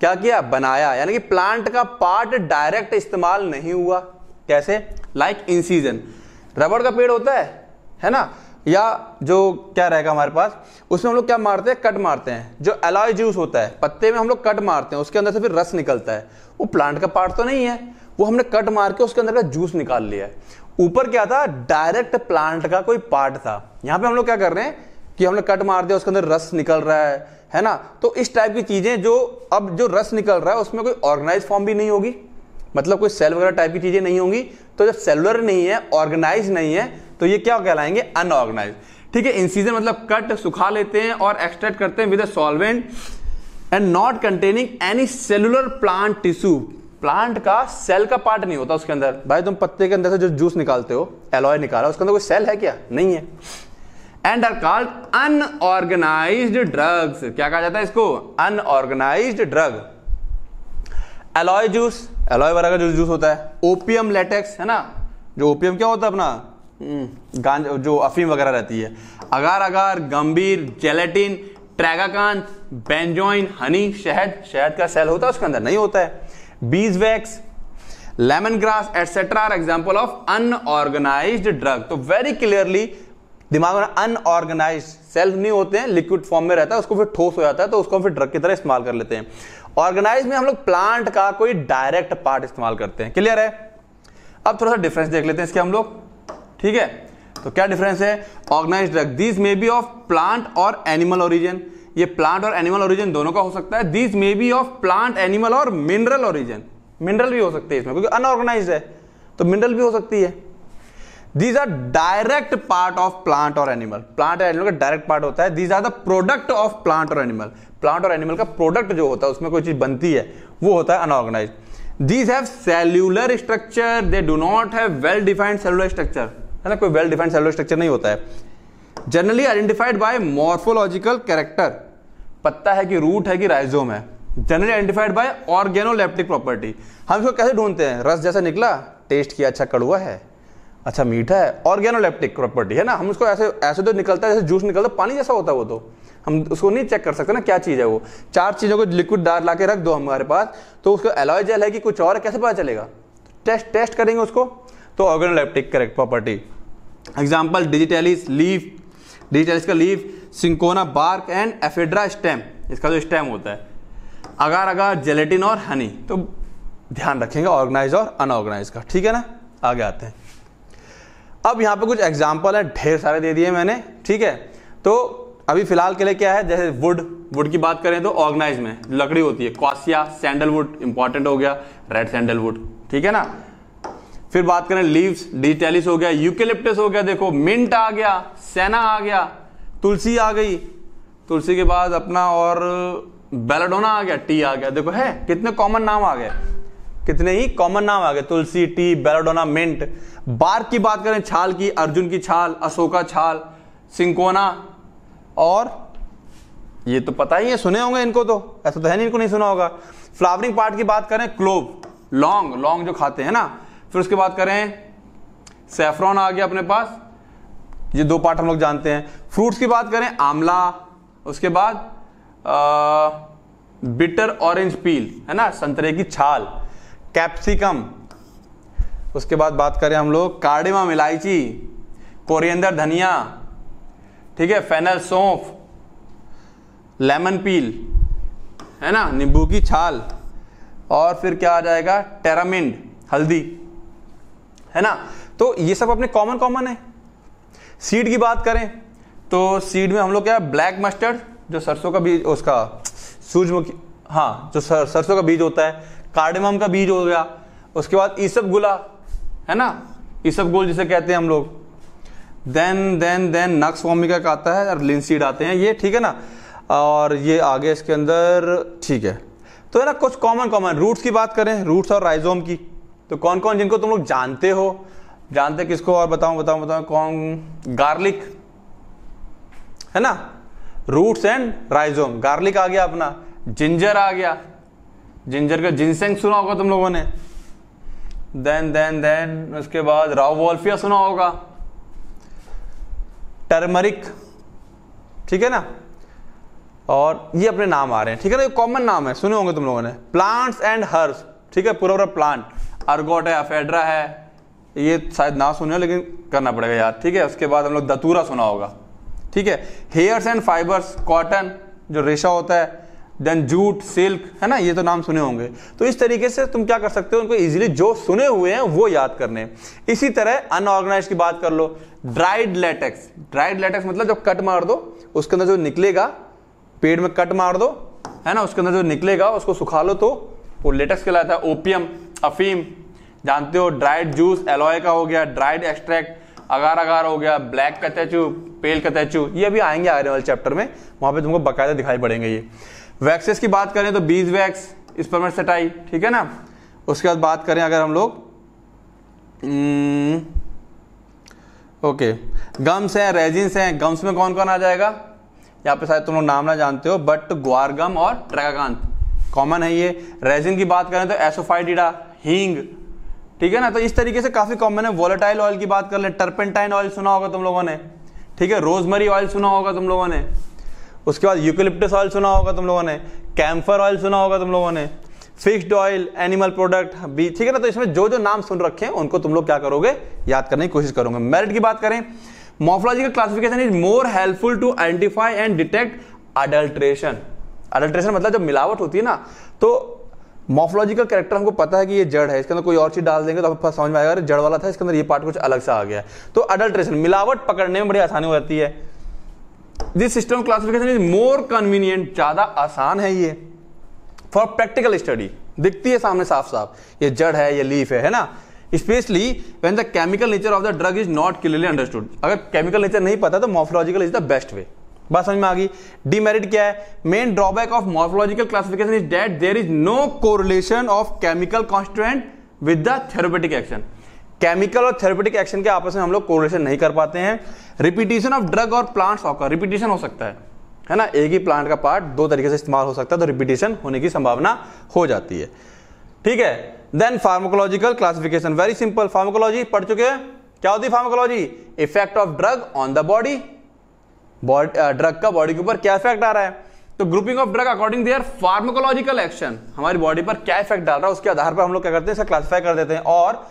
क्या किया बनाया यानी कि प्लांट का पार्ट डायरेक्ट इस्तेमाल नहीं हुआ कैसे लाइक इंसीजन रबड़ का पेड़ होता है है ना या जो क्या रहेगा हमारे पास उसमें हम लोग क्या मारते हैं कट मारते हैं जो एलॉय जूस होता है पत्ते में हम लोग कट मारते हैं उसके अंदर से फिर रस निकलता है वो प्लांट का पार्ट तो नहीं है वो हमने कट मार के उसके अंदर का जूस निकाल लिया है ऊपर क्या था डायरेक्ट प्लांट का कोई पार्ट था यहाँ पे हम लोग क्या कर रहे हैं कि हमने कट मार दिया उसके अंदर रस निकल रहा है है ना तो इस टाइप की चीज़ें जो अब जो रस निकल रहा है उसमें कोई ऑर्गेनाइज फॉर्म भी नहीं होगी मतलब कोई सेल वगैरह टाइप की चीज़ें नहीं होंगी तो जब सेलुलर नहीं है ऑर्गेनाइज नहीं है तो ये क्या कहलाएंगे अनऑर्गेनाइज ठीक है इंसीजन मतलब कट सुखा लेते हैं और एक्सट्रैक्ट करते हैं with a solvent and not containing any cellular plant tissue plant का सेल का पार्ट नहीं होता उसके अंदर भाई तुम पत्ते के अंदर से जो जूस निकालते हो एलॉय निकाला उसके अंदर कोई सेल है क्या नहीं है and are called unorganize drugs क्या कहा जाता है इसको unorganize drug aloe juice aloe वगैरह का जो जूस होता है ओपियम लेटेक्स है ना जो ओपियम क्या होता है अपना हम्म, गांज जो अफीम वगैरह रहती है अगार अगार गंभीर जेलेटिन ट्रैगाकांत बेंजोइन हनी शहद शहद का सेल होता है उसके अंदर नहीं होता है beeswax lemongrass etcetera are example of unorganize drug तो वेरी क्लियरली दिमाग में अनऑर्गेनाइज सेल्फ नहीं होते हैं लिक्विड फॉर्म में रहता है उसको फिर ठोस हो जाता है तो उसको हम फिर ड्रग की तरह इस्तेमाल कर लेते हैं ऑर्गेनाइज में हम लोग प्लांट का कोई डायरेक्ट पार्ट इस्तेमाल करते हैं क्लियर है अब थोड़ा सा डिफरेंस देख लेते हैं इसके हम लोग ठीक है तो क्या डिफरेंस है organize drug these may be of plant और एनिमल ओरिजिन ये प्लांट और एनिमल ओरिजिन दोनों का हो सकता है these may be of plant animal और मिनरल ओरिजिन मिनरल भी हो सकते हैं इसमें क्योंकि अनऑर्गेनाइज है तो मिनरल भी हो सकती है these are direct part of plant और एनिमल प्लांट और एनिमल का डायरेक्ट पार्ट होता है these are the product of plant और एनिमल प्लांट और एनिमल का प्रोडक्ट जो होता है उसमें कोई चीज बनती है वो होता है unorganize these have cellular structure they do not have well defined cellular structure है ना कोई वेल डिफाइंड सेलुलर स्ट्रक्चर नहीं होता है generally identified by morphological character पत्ता है कि रूट है कि राइजोम है generally identified by organoleptic property हम इसको कैसे ढूंढते हैं रस जैसा निकला टेस्ट किया अच्छा कड़ुआ है अच्छा मीठा है ऑर्गेनोलेप्टिक प्रॉपर्टी है ना हम उसको ऐसे ऐसे तो निकलता है जैसे जूस निकलता है पानी जैसा होता है वो तो हम उसको नहीं चेक कर सकते ना क्या चीज़ है वो चार चीज़ों को लिक्विड डाल ला के रख दो हमारे पास तो उसको एलॉय जेल है कि कुछ और कैसे पता चलेगा टेस्ट टेस्ट करेंगे उसको तो organoleptic correct property example digitalis leaf digitalis का leaf cinchona bark and ephedra stem इसका जो स्टेम होता है अगार अगार जेलेटिन और हनी तो ध्यान रखेंगे ऑर्गेनाइज और अनऑर्गेनाइज का ठीक है ना आगे आते हैं अब यहाँ पे कुछ एग्जाम्पल है ढेर सारे दे दिए मैंने ठीक है तो अभी फिलहाल के लिए क्या है जैसे वुड वुड की बात करें तो ऑर्गेनाइज में लकड़ी होती है कॉसिया सैंडलवुड इंपॉर्टेंट हो गया रेड सैंडलवुड ठीक है ना फिर बात करें लीव्स डिटेलिस हो गया यूकेलिप्टस हो गया देखो मिंट आ गया सेना आ गया तुलसी आ गई तुलसी के बाद अपना और बेलाडोना आ गया टी आ गया देखो है कितने कॉमन नाम आ गए कितने ही कॉमन नाम आ गए तुलसी टी बेलाडोना मिंट बार की बात करें छाल की अर्जुन की छाल अशोका छाल सिंकोना और ये तो पता ही है सुने होंगे इनको तो ऐसा तो है नहीं इनको नहीं सुना होगा फ्लावरिंग पार्ट की बात करें क्लोव लौंग लौंग जो खाते हैं ना फिर उसके बाद करें सेफ्रॉन आ गया अपने पास ये दो पार्ट हम लोग जानते हैं फ्रूट्स की बात करें आंवला उसके बाद आ, बिटर ऑरेंज पील है ना संतरे की छाल कैप्सिकम उसके बाद बात करें हम लोग कार्डिमम इलायची कोरिएंडर धनिया ठीक है फेनल सौंफ लेमन पील है ना नींबू की छाल और फिर क्या आ जाएगा टेरामिंड हल्दी है ना तो ये सब अपने कॉमन कॉमन है सीड की बात करें तो सीड में हम लोग क्या ब्लैक मस्टर्ड जो सरसों का बीज उसका सूरजमुखी हाँ जो सर सरसों का बीज होता है कार्डमम का बीज हो गया उसके बाद ईसब गुला है ना ईसब गोल जिसे कहते हैं हम लोग then then then nux vomica का आता है और लिंसीड आते हैं ये ठीक है ना और ये आगे इसके अंदर ठीक है तो है ना कुछ कॉमन कॉमन रूट्स की बात करें रूट्स और राइजोम की तो कौन कौन जिनको तुम लोग जानते हो जानते किसको और बताऊं बताऊं बताऊं कौन गार्लिक है ना रूट्स एंड राइजोम गार्लिक आ गया अपना जिंजर आ गया जिंजर का जिनसेंग सुना होगा तुम लोगों ने देन देन देन उसके बाद राव वॉल्फिया सुना होगा टर्मरिक ठीक है ना और ये अपने नाम आ रहे हैं ठीक है ना ये कॉमन नाम है सुने होंगे तुम लोगों ने प्लांट्स एंड हर्ब्स ठीक है पूरा पूरा प्लांट अर्गोट है अफेड्रा है ये शायद ना सुने लेकिन करना पड़ेगा यार ठीक है उसके बाद हम लोग दतूरा सुना होगा ठीक है हेयर्स एंड फाइबर्स कॉटन जो रेशा होता है देन जूट सिल्क है ना ये तो नाम सुने होंगे तो इस तरीके से तुम क्या कर सकते हो उनको इजीली जो सुने हुए हैं वो याद करने इसी तरह अनऑर्गेनाइज की बात कर लो ड्राइड लेटेक्स ड्राइड लेटेक्स मतलब जब कट मार दो उसके अंदर जो निकलेगा पेड़ में कट मार दो है ना उसके अंदर जो निकलेगा उसको सुखा लो तो वो लेटेक्स कहलाता है ओपियम अफीम जानते हो ड्राइड जूस एलोए का हो गया ड्राइड एक्सट्रैक्ट अगार अगार हो गया ब्लैक कतेचू पेल कतेचू ये भी आएंगे आने वाले चैप्टर में वहां पे तुमको बकायदा दिखाई पड़ेंगे ये वैक्सेस की बात करें तो बीज वैक्स स्पर्मेट सटाई ठीक है ना उसके बाद बात करें अगर हम लोग हम्म, ओके गम्स हैं रेजिन्स हैं गम्स में कौन कौन आ जाएगा यहाँ पे शायद तुम लोग नाम ना जानते हो बट ग्वार गम और ट्रैगाकांत कॉमन है ये रेजिन की बात करें तो एसोफाइडिडा हींग ठीक है ना तो इस तरीके से काफ़ी कॉमन है वोलेटाइल ऑयल की बात कर लें टर्पेंटाइन ऑयल सुना होगा तुम लोगों ने ठीक है रोजमरी ऑयल सुना होगा तुम लोगों ने उसके बाद यूकिलिप्टस ऑयल सुना होगा तुम लोगों ने कैम्फर ऑयल सुना होगा तुम लोगों ने fixed oil animal product B ठीक है ना तो इसमें जो जो नाम सुन रखे हैं उनको तुम लोग क्या करोगे याद करने की कोशिश करोगे मेरिट की बात करें का classification is more helpful to identify and detect adulteration adulteration मतलब जब मिलावट होती है ना तो का कैरेक्टर हमको पता है कि ये जड़ है इसके अंदर कोई और चीज डाल देंगे तो हमें समझ में आएगा जड़ वाला था इसके अंदर ये पार्ट कुछ अलग सा आ गया तो अडल्ट्रेशन मिलावट पकड़ने में बड़ी आसानी हो जाती है this system classification is more convenient ज़्यादा आसान है ये फॉर प्रैक्टिकल स्टडी दिखती है सामने साफ साफ ये जड़ है ये लीफ है है ना specially when the chemical nature of the drug is not clearly understood अगर केमिकल नेचर नहीं पता तो morphological is the best way बात समझ में आ गई डीमेरिट क्या है main drawback of morphological classification is that there is no correlation of chemical constant with the therapeutic action chemical और थेरेपेटिक एक्शन के आपस में हम लोग कोरिलेशन नहीं कर पाते हैं रिपीटेशन ऑफ ड्रग और प्लांट्स ऑकर रिपीटेशन हो सकता है है ना एक ही प्लांट का पार्ट दो तरीके से इस्तेमाल हो सकता है तो रिपीटेशन होने की संभावना हो जाती है ठीक है then pharmacological classification very simple pharmacology पढ़ चुके हैं क्या होती है pharmacology effect of drug on the body drug का बॉडी के ऊपर क्या इफेक्ट आ रहा है तो grouping of drug according their pharmacological action हमारी बॉडी पर क्या इफेक्ट डाल रहा है उसके आधार पर हम लोग क्या करते हैं इसे क्लासिफाई कर देते हैं और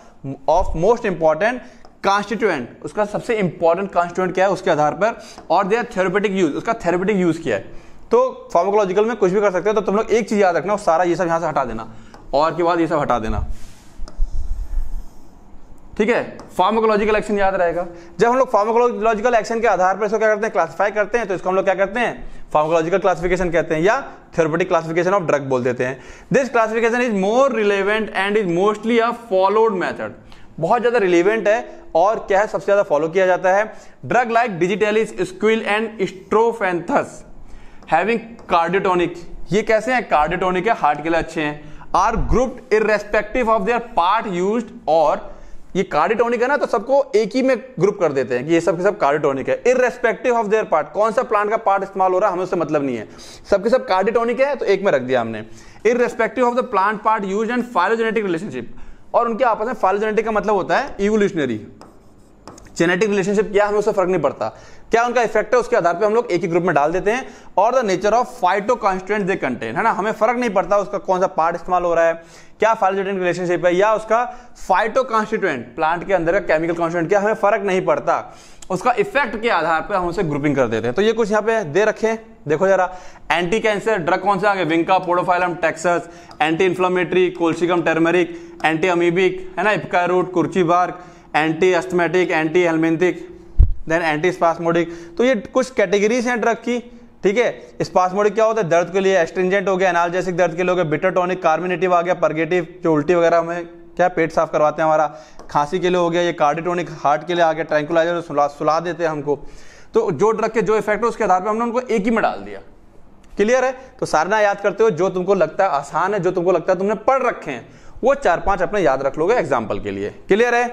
ऑफ मोस्ट इंपॉर्टेंट कॉन्स्टिट्यूएंट उसका सबसे इंपॉर्टेंट कॉन्स्टिट्यूएंट क्या है उसके आधार पर और देर थेरोपेटिक यूज उसका थेरोपेटिक यूज किया है तो फार्मोकोलॉजिकल में कुछ भी कर सकते हो तो तुम लोग एक चीज याद रखना सारा ये सब यहां से हटा देना और के बाद ये सब हटा देना ठीक है फार्माकोलॉजिकल एक्शन याद रहेगा जब हम लोग फार्माकोलॉजिकल एक्शन के आधार पर इसको क्या करते हैं क्लासिफाई करते हैं तो इसको हम लोग क्या करते हैं फार्माकोलॉजिकल क्लासिफिकेशन कहते हैं या थेरोपेटिक क्लासिफिकेशन ऑफ ड्रग बोल देते हैं this classification is more relevant and is mostly a followed method बहुत ज्यादा रिलेवेंट है और क्या है सबसे ज्यादा फॉलो किया जाता है drug like digitalis squill and strophanthus having cardiotonic ये कैसे हैं कार्डियोटोनिक है हार्ट के लिए अच्छे हैं are grouped irrespective of their part used और ये कार्डिटोनिक है ना तो सबको एक ही में ग्रुप कर देते हैं कि ये सब के सब कार्डिटोनिक है इरेस्पेक्टिव ऑफ देयर पार्ट कौन सा प्लांट का पार्ट इस्तेमाल हो रहा है हमें उससे मतलब नहीं है सबके सब कार्डिटोनिक है तो एक में रख दिया हमने irrespective of the plant part use and phylogenetic relationship और उनके आपस में फाइलोजेनेटिक का मतलब होता है इवोल्यूशनरी जेनेटिक रिलेशनशिप क्या हमें उससे फर्क नहीं पड़ता क्या उनका इफेक्ट है उसके आधार पर हम लोग एक ही ग्रुप में डाल देते हैं और the nature of phyto constant they contain है ना हमें फर्क नहीं पड़ता उसका कौन सा पार्ट इस्तेमाल हो रहा है क्या फाइलोजेटिन रिलेशनशिप है या उसका फाइटो कॉन्स्टिट्यूएंट प्लांट के अंदर का केमिकल कॉन्स्टेंट क्या हमें फर्क नहीं पड़ता उसका इफेक्ट के आधार पर हम उसे ग्रुपिंग कर देते हैं तो ये कुछ यहाँ पे दे रखे देखो जरा एंटी कैंसर ड्रग कौन सा आगे vinca podophyllum taxus anti inflammatory colchicum turmeric anti amoebic है ना ipecac root kurchi bark anti asthmatic anti helminthic then anti spasmodic तो ये कुछ कैटेगरीज हैं ड्रग की ठीक है स्पास्मोडिक क्या होता है दर्द के लिए एस्ट्रिंजेंट हो गया एनालजेसिक दर्द के लिए हो गया बिटर टॉनिक कार्मिनेटिव आ गया परगेटिव जो उल्टी वगैरह हमें क्या पेट साफ करवाते हैं हमारा खांसी के लिए हो गया ये कार्डिटोनिक हार्ट के लिए आ गया ट्रैंकुलाइजर सुला सुला देते हैं हमको तो जो ड्रग के जो इफेक्ट है उसके आधार पर हमने उनको एक ही में डाल दिया क्लियर है तो सारना याद करते हो जो तुमको लगता है आसान है जो तुमको लगता है तुमने पढ़ रखे हैं वो चार पांच अपने याद रख लोगे एग्जाम्पल के लिए क्लियर है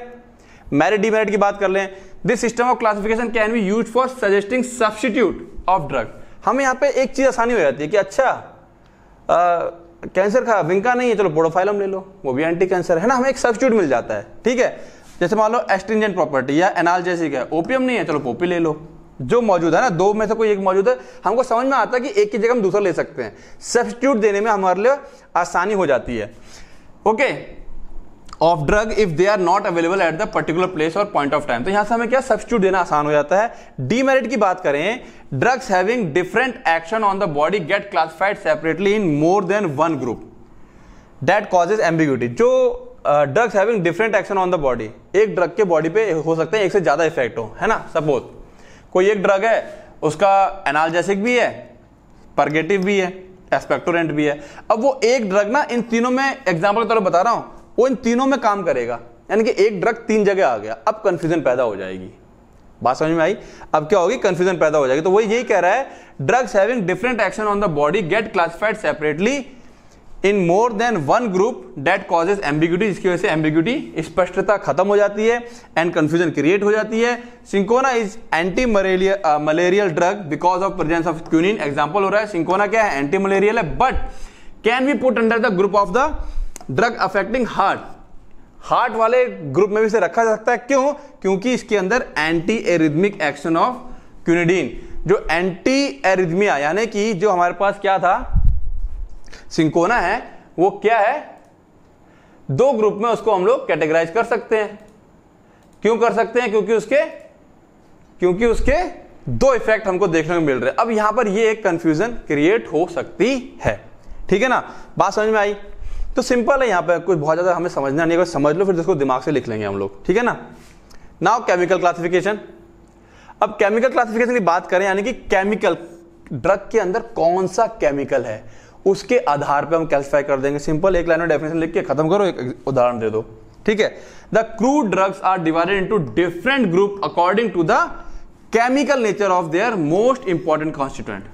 मेरिट डिमेरिट की बात कर लें this system of classification can be use for suggesting substitute of drug हमें यहाँ पे एक चीज़ आसानी हो जाती है कि अच्छा कैंसर का विंका नहीं है चलो बोडोफाइलम ले लो वो भी एंटी कैंसर है ना हमें एक सब्सिट्यूट मिल जाता है ठीक है जैसे मान लो एस्ट्रिंजेंट प्रॉपर्टी या एनालजेसिक है ओपियम नहीं है चलो पोपी ले लो जो मौजूद है ना दो में से कोई एक मौजूद है हमको समझ में आता है कि एक की जगह हम दूसरा ले सकते हैं सब्सिट्यूट देने में हमारे लिए आसानी हो जाती है okay of drug if they are not available at the particular place और पॉइंट ऑफ टाइम तो यहां से हमें क्या सब्सिट्यूट देना आसान हो जाता है डीमेरिट की बात करें drugs having different action on the body get classified separately in more than one group that causes ambiguity जो drugs having different action on the body एक ड्रग के बॉडी पे हो सकते हैं एक से ज्यादा इफेक्ट हो है ना सपोज कोई एक ड्रग है उसका एनालजेसिक भी है परगेटिव भी है एस्पेक्टोरेंट भी है अब वो एक ड्रग ना इन तीनों में एग्जाम्पल के तौर पर बता रहा हूं वो इन तीनों में काम करेगा यानी कि एक ड्रग तीन जगह आ गया अब कंफ्यूजन पैदा हो जाएगी बात समझ में आई अब क्या होगी कंफ्यूजन पैदा हो जाएगी तो वो यही कह रहा है drugs having different action on the body get classified separately in more than one group that causes ambiguity जिसकी वजह से एम्बिग्यूटी स्पष्टता खत्म हो जाती है एंड कंफ्यूजन क्रिएट हो जाती है cinchona is anti malarial drug because of presence of quinine example हो रहा है सिंकोना क्या है एंटी मलेरियल है but can be put under the group of the drug affecting heart heart वाले ग्रुप में भी इसे रखा जा सकता है क्यों क्योंकि इसके अंदर anti arrhythmic action of quinidine जो एंटी एरिदमिया यानी कि जो हमारे पास क्या था सिंकोना है वो क्या है दो ग्रुप में उसको हम लोग कैटेगराइज कर सकते हैं क्यों कर सकते हैं क्योंकि उसके क्योंकि उसके दो इफेक्ट हमको देखने को मिल रहे हैं अब यहां पर ये एक कंफ्यूजन क्रिएट हो सकती है ठीक है ना बात समझ में आई तो सिंपल है यहाँ पे कुछ बहुत ज़्यादा हमें समझना नहीं है समझ लो फिर जिसको दिमाग से लिख लेंगे हम लोग ठीक है ना नाउ केमिकल क्लासिफिकेशन अब केमिकल क्लासिफिकेशन की बात करें यानी कि केमिकल ड्रग के अंदर कौन सा केमिकल है उसके आधार पर हम क्लासिफाई कर देंगे सिंपल एक लाइन में डेफिनेशन लिख के खत्म करो एक उदाहरण दे दो ठीक है the crude drugs are divided into different group according to the chemical nature of their most important constituent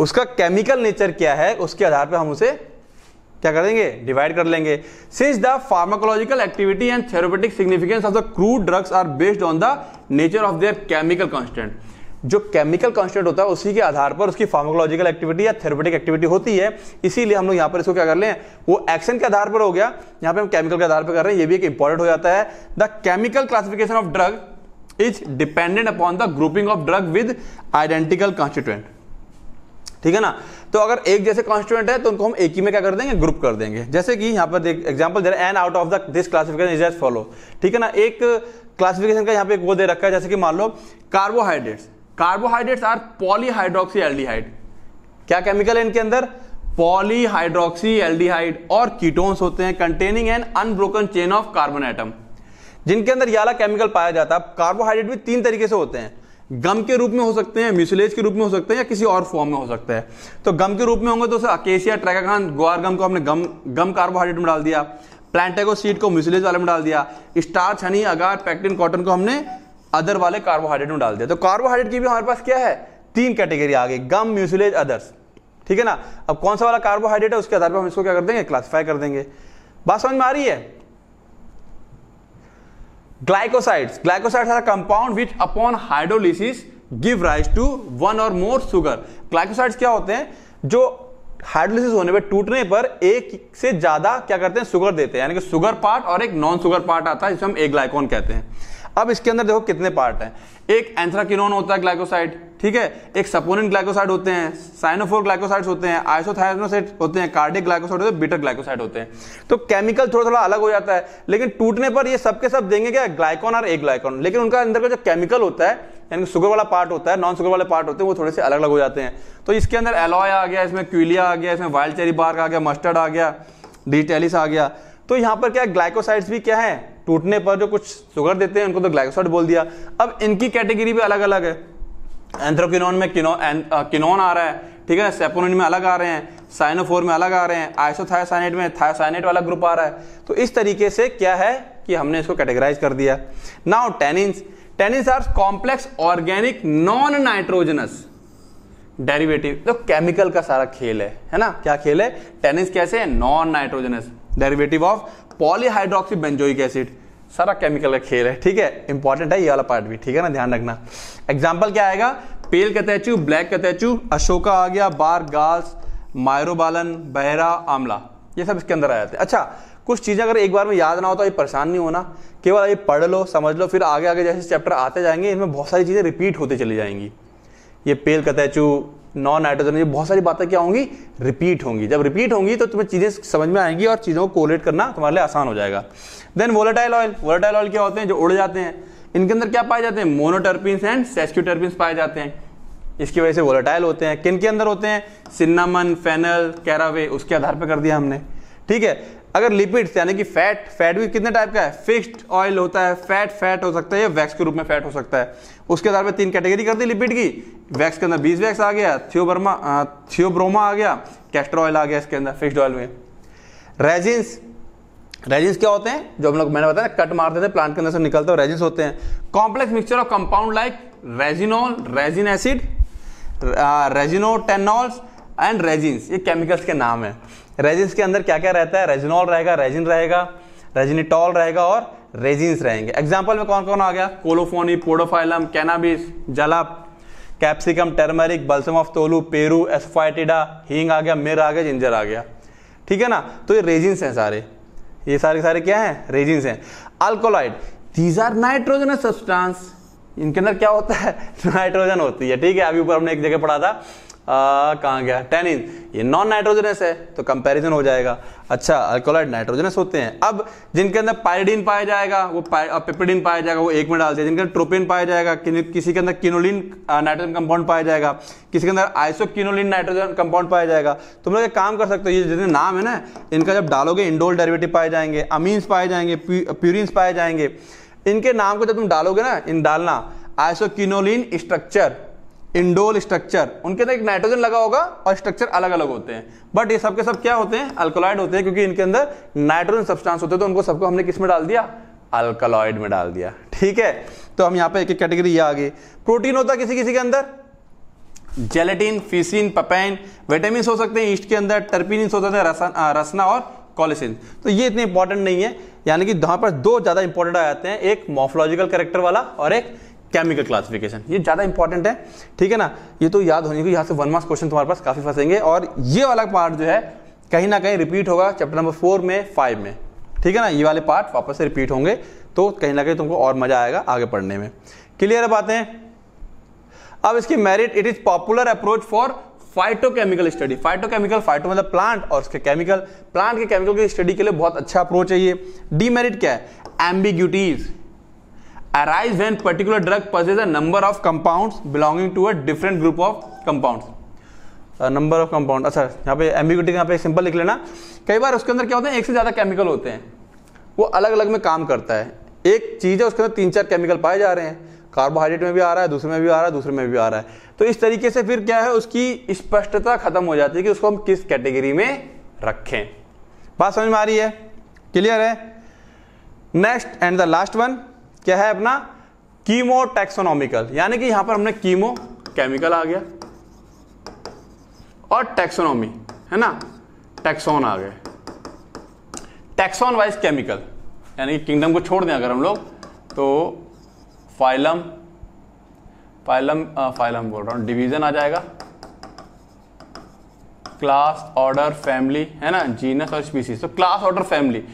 उसका केमिकल नेचर क्या है उसके आधार पर हम उसे क्या करेंगे डिवाइड कर लेंगे since the pharmacological activity and therapeutic significance of the crude drugs are based on the nature of their chemical constant जो केमिकल कॉन्स्टेंट होता है उसी के आधार पर उसकी फार्माकोलॉजिकल एक्टिविटी या थेरोपेटिक एक्टिविटी होती है इसीलिए हम लोग यहाँ पर इसको क्या कर लें वो एक्शन के आधार पर हो गया यहाँ पे हम केमिकल के आधार पर कर रहे हैं ये भी एक इंपॉर्टेंट हो जाता है the chemical classification of drug is dependent upon the grouping of drug with identical constituent ठीक है ना तो अगर एक जैसे कॉन्स्टिट्यूंट है तो उनको हम एक ही में क्या कर देंगे ग्रुप कर देंगे जैसे कि यहाँ पर देख एग्जाम्पल दे रहे हैं an out of the this classification is as follow ठीक है ना एक क्लासिफिकेशन का यहाँ पे एक वो दे रखा है जैसे कि मान लो carbohydrates carbohydrates are polyhydroxy aldehyde क्या केमिकल है इनके अंदर पॉलीहाइड्रोक्सी एल्डिहाइड और कीटोन्स होते हैं containing an unbroken chain of carbon atom जिनके अंदर ये केमिकल पाया जाता है कार्बोहाइड्रेट भी तीन तरीके से होते हैं गम के रूप में हो सकते हैं म्यूसिलेज के रूप में हो सकते हैं या किसी और फॉर्म में हो सकता है तो गम के रूप में होंगे तो अकेशिया ट्रैकाकान ग्वार गम को हमने गम गम कार्बोहाइड्रेट में डाल दिया प्लांटेगो सीड को म्यूसिलेज वाले में डाल दिया starch honey agar pectin cotton को हमने अदर वाले कार्बोहाइड्रेट में डाल दिया तो कार्बोहाइड्रेट की भी हमारे पास क्या है तीन कैटेगरी आ गई गम म्यूसिलेज अदर्स ठीक है ना अब कौन सा वाला कार्बोहाइड्रेट है उसके आधार पर हम इसको क्या कर देंगे क्लासीफाई कर देंगे बात समझ में आ रही है glycosides glycosides are compound which upon hydrolysis give rise to one और मोर सुगर ग्लाइकोसाइड्स क्या होते हैं जो हाइड्रोलिसिस होने पर टूटने पर एक से ज्यादा क्या करते हैं सुगर देते हैं यानी कि सुगर पार्ट और एक नॉन सुगर पार्ट आता है जिसे हम एक ग्लाइकोन कहते हैं अब इसके अंदर देखो कितने पार्ट हैं एक एंथ्राक्विनोन होता है ग्लाइकोसाइड ठीक है एक सपोनिन ग्लाइकोसाइड होते हैं साइनोफोर ग्लाइकोसाइड्स होते हैं आइसोथायरोसाइड होते हैं कार्डिक ग्लाइकोसाइड होते हैं बीटर ग्लाइकोसाइड होते हैं तो केमिकल थोड़ा थोड़ा अलग हो जाता है लेकिन टूटने पर ये सबके सब देंगे क्या ग्लाइकॉन और एक ग्लाइकॉन लेकिन उनका अंदर का जो केमिकल होता है यानी शुगर वाला पार्ट होता है नॉन शुगर वाले पार्ट होते हैं वो थोड़े से अलग अलग हो जाते हैं तो इसके अंदर एलॉय आ गया इसमें क्यूलिया आ गया इसमें वाइल्ड चेरी बार्क आ गया मस्टर्ड आ गया डिटेलिस आ गया तो यहां पर क्या ग्लाइकोसाइड्स भी क्या है टूटने पर जो कुछ शुगर देते हैं उनको तो ग्लाइकोसाइड बोल दिया अब इनकी कैटेगरी भी अलग अलग है एंथ्रोकिनोन में किनो, एं, आ, किनोन आ रहा है ठीक है सेपोनिन में अलग आ रहे हैं साइनोफोर में अलग आ रहे हैं आइसोथायोसाइनेट में थायोसाइनेट वाला ग्रुप आ रहा है तो इस तरीके से क्या है कि हमने इसको कैटेगराइज कर दिया now tannins tannins are complex organic non nitrogenous derivative तो केमिकल का सारा खेल है है ना क्या खेल है टेनिस कैसे है non nitrogenous derivative of polyhydroxy benzoic acid सारा केमिकल का खेल है ठीक है इंपॉर्टेंट है ये वाला पार्ट भी ठीक है ना ध्यान रखना एग्जाम्पल क्या आएगा पेल कतैचू ब्लैक कतैचू अशोका आ गया बार गाल्स मायरोबालन बहरा आमला ये सब इसके अंदर आ जाते हैं अच्छा कुछ चीज़ें अगर एक बार में याद ना हो तो ये परेशान नहीं होना केवल ये पढ़ लो समझ लो फिर आगे आगे जैसे चैप्टर आते जाएंगे इनमें बहुत सारी चीज़ें रिपीट होते चली जाएंगी ये पेल कतैचू नॉन नाइट्रोजन ये बहुत सारी बातें क्या होंगी रिपीट होंगी जब रिपीट होंगी तो तुम्हें चीज़ें समझ में आएंगी और चीज़ों को कोलेट करना तुम्हारे लिए आसान हो जाएगा then volatile oil volatile oil क्या होते हैं जो उड़ जाते हैं इनके अंदर क्या पाए जाते हैं मोनोटर्पिन एंड सेस्क्यूटर्पिन पाए जाते हैं इसकी वजह से वोलेटाइल होते हैं किन के अंदर होते हैं सिन्नामन फेनल कैरावे उसके आधार पर कर दिया हमने ठीक है अगर लिपिड्स यानी कि फैट फैट भी कितने टाइप का है फिक्स्ड ऑयल होता है फैट फैट हो सकता है या वैक्स के रूप में फैट हो सकता है उसके आधार पर तीन कैटेगरी कर दी लिपिड की वैक्स के अंदर बीस वैक्स आ गया थियोबर्मा थियोब्रोमा आ गया कैस्टर ऑयल आ गया इसके अंदर फिक्स्ड ऑयल में रेजिन्स रेजिन्स क्या होते हैं जो हम लोग मैंने बताया कट मार देते हैं प्लांट के अंदर से निकलते हैं रेजिन्स होते हैं complex mixture of compound like resinol resin acid resinotannols and resins ये केमिकल्स के नाम है रेजिन्स के अंदर क्या क्या रहता है रेजिनॉल रहेगा रेजिन रहेगा रेजिनिटॉल रहेगा और रेजिन्स रहेंगे एग्जाम्पल में कौन कौन आ गया colophony podophyllum cannabis jalap capsicum turmeric balsam of Tolu Peru asafoetida हींग आ गया मिर आ गया जिंजर आ गया ठीक है ना तो ये रेजिन्स हैं सारे ये सारे सारे क्या हैं रेजिन्स हैं alkaloid these are nitrogen substance इनके अंदर क्या होता है नाइट्रोजन होती है ठीक है अभी ऊपर हमने एक जगह पढ़ा था कहाँ गया टेनिन ये नॉन नाइट्रोजनस है तो कंपैरिजन हो जाएगा अच्छा अल्कोलाइड नाइट्रोजनस होते हैं अब जिनके अंदर पायरिडीन पाया जाएगा वो पेपेडीन पाया जाएगा वो एक में डालते हैं जिनके अंदर ट्रोपिन पाया जाएगा कि, किसी के अंदर किनोलिन नाइट्रोजन कंपाउंड पाया जाएगा किसी के अंदर आइसोकिनोलिन नाइट्रोजन कंपाउंड पाया जाएगा तुम तो मतलब लोग एक काम कर सकते हो ये जितने नाम है ना इनका जब डालोगे इंडोल डेरिवेटिव पाए जाएंगे अमीन्स पाए जाएंगे प्यूरिन्स पाए जाएंगे इनके नाम को जब तुम डालोगे ना इन डालना आइसोकिनोलिन स्ट्रक्चर इंडोल स्ट्रक्चर उनके अंदर एक नाइट्रोजन लगा होगा और स्ट्रक्चर अलग अलग होते हैं बट ये सबके सब क्या होते हैं अल्कोलाइड होते हैं क्योंकि इनके अंदर नाइट्रोजन सब्सटेंस होते हैं तो उनको सबको हमने किस में डाल दिया अल्कोलाइड में डाल दिया ठीक है तो हम यहाँ पे एक एक कैटेगरी ये आ गई प्रोटीन होता किसी किसी के अंदर जेलेटिन फिसिन पपेन विटामिन हो सकते हैं ईस्ट के अंदर टर्पिन हो सकते हैं रसना, और कॉलिसिन तो ये इतने इंपॉर्टेंट नहीं है यानी कि वहाँ पर दो ज़्यादा इंपॉर्टेंट आ जाते हैं एक मॉफोलॉजिकल करेक्टर वाला और एक केमिकल क्लासिफिकेशन ये ज़्यादा इंपॉर्टेंट है ठीक है ना ये तो याद होने को यहाँ से वन मार्क्स क्वेश्चन तुम्हारे पास काफ़ी फंसेंगे और ये वाला पार्ट जो है कहीं ना कहीं रिपीट होगा चैप्टर नंबर फोर में फाइव में ठीक है ना ये वाले पार्ट वापस से रिपीट होंगे तो कहीं ना कहीं तुमको और मज़ा आएगा आगे पढ़ने में क्लियर है बातें अब इसकी merit it is popular approach for phytochemical study phytochemical phyto मतलब प्लांट और उसके केमिकल प्लांट के केमिकल की स्टडी के लिए बहुत अच्छा अप्रोच है ये डीमेरिट क्या है ambiguities arise when particular drug possesses a number of compound belonging to a different group of compound number of compound अच्छा यहाँ पे एम्बिग्यूटी यहाँ पे सिंपल लिख लेना कई बार उसके अंदर क्या होते हैं एक से ज़्यादा केमिकल होते हैं वो अलग अलग में काम करता है एक चीज़ है उसके अंदर तीन चार केमिकल पाए जा रहे हैं कार्बोहाइड्रेट में भी आ रहा है दूसरे में भी आ रहा है दूसरे में भी आ रहा है तो इस तरीके से फिर क्या है उसकी स्पष्टता खत्म हो जाती है कि उसको हम किस कैटेगरी में रखें बात समझ में आ रही है क्लियर है next and the last one क्या है अपना कीमो टैक्सोनॉमिकल यानी कि यहां पर हमने कीमो केमिकल आ गया और टैक्सोनॉमी है ना टैक्सोन आ गए टैक्सोन वाइज केमिकल यानी कि किंगडम को छोड़ दें अगर हम लोग तो फाइलम फाइलम आ, फाइलम बोल रहा हूं डिवीजन आ जाएगा क्लास ऑर्डर फैमिली है ना जीनस और स्पीसीज तो क्लास ऑर्डर फैमिली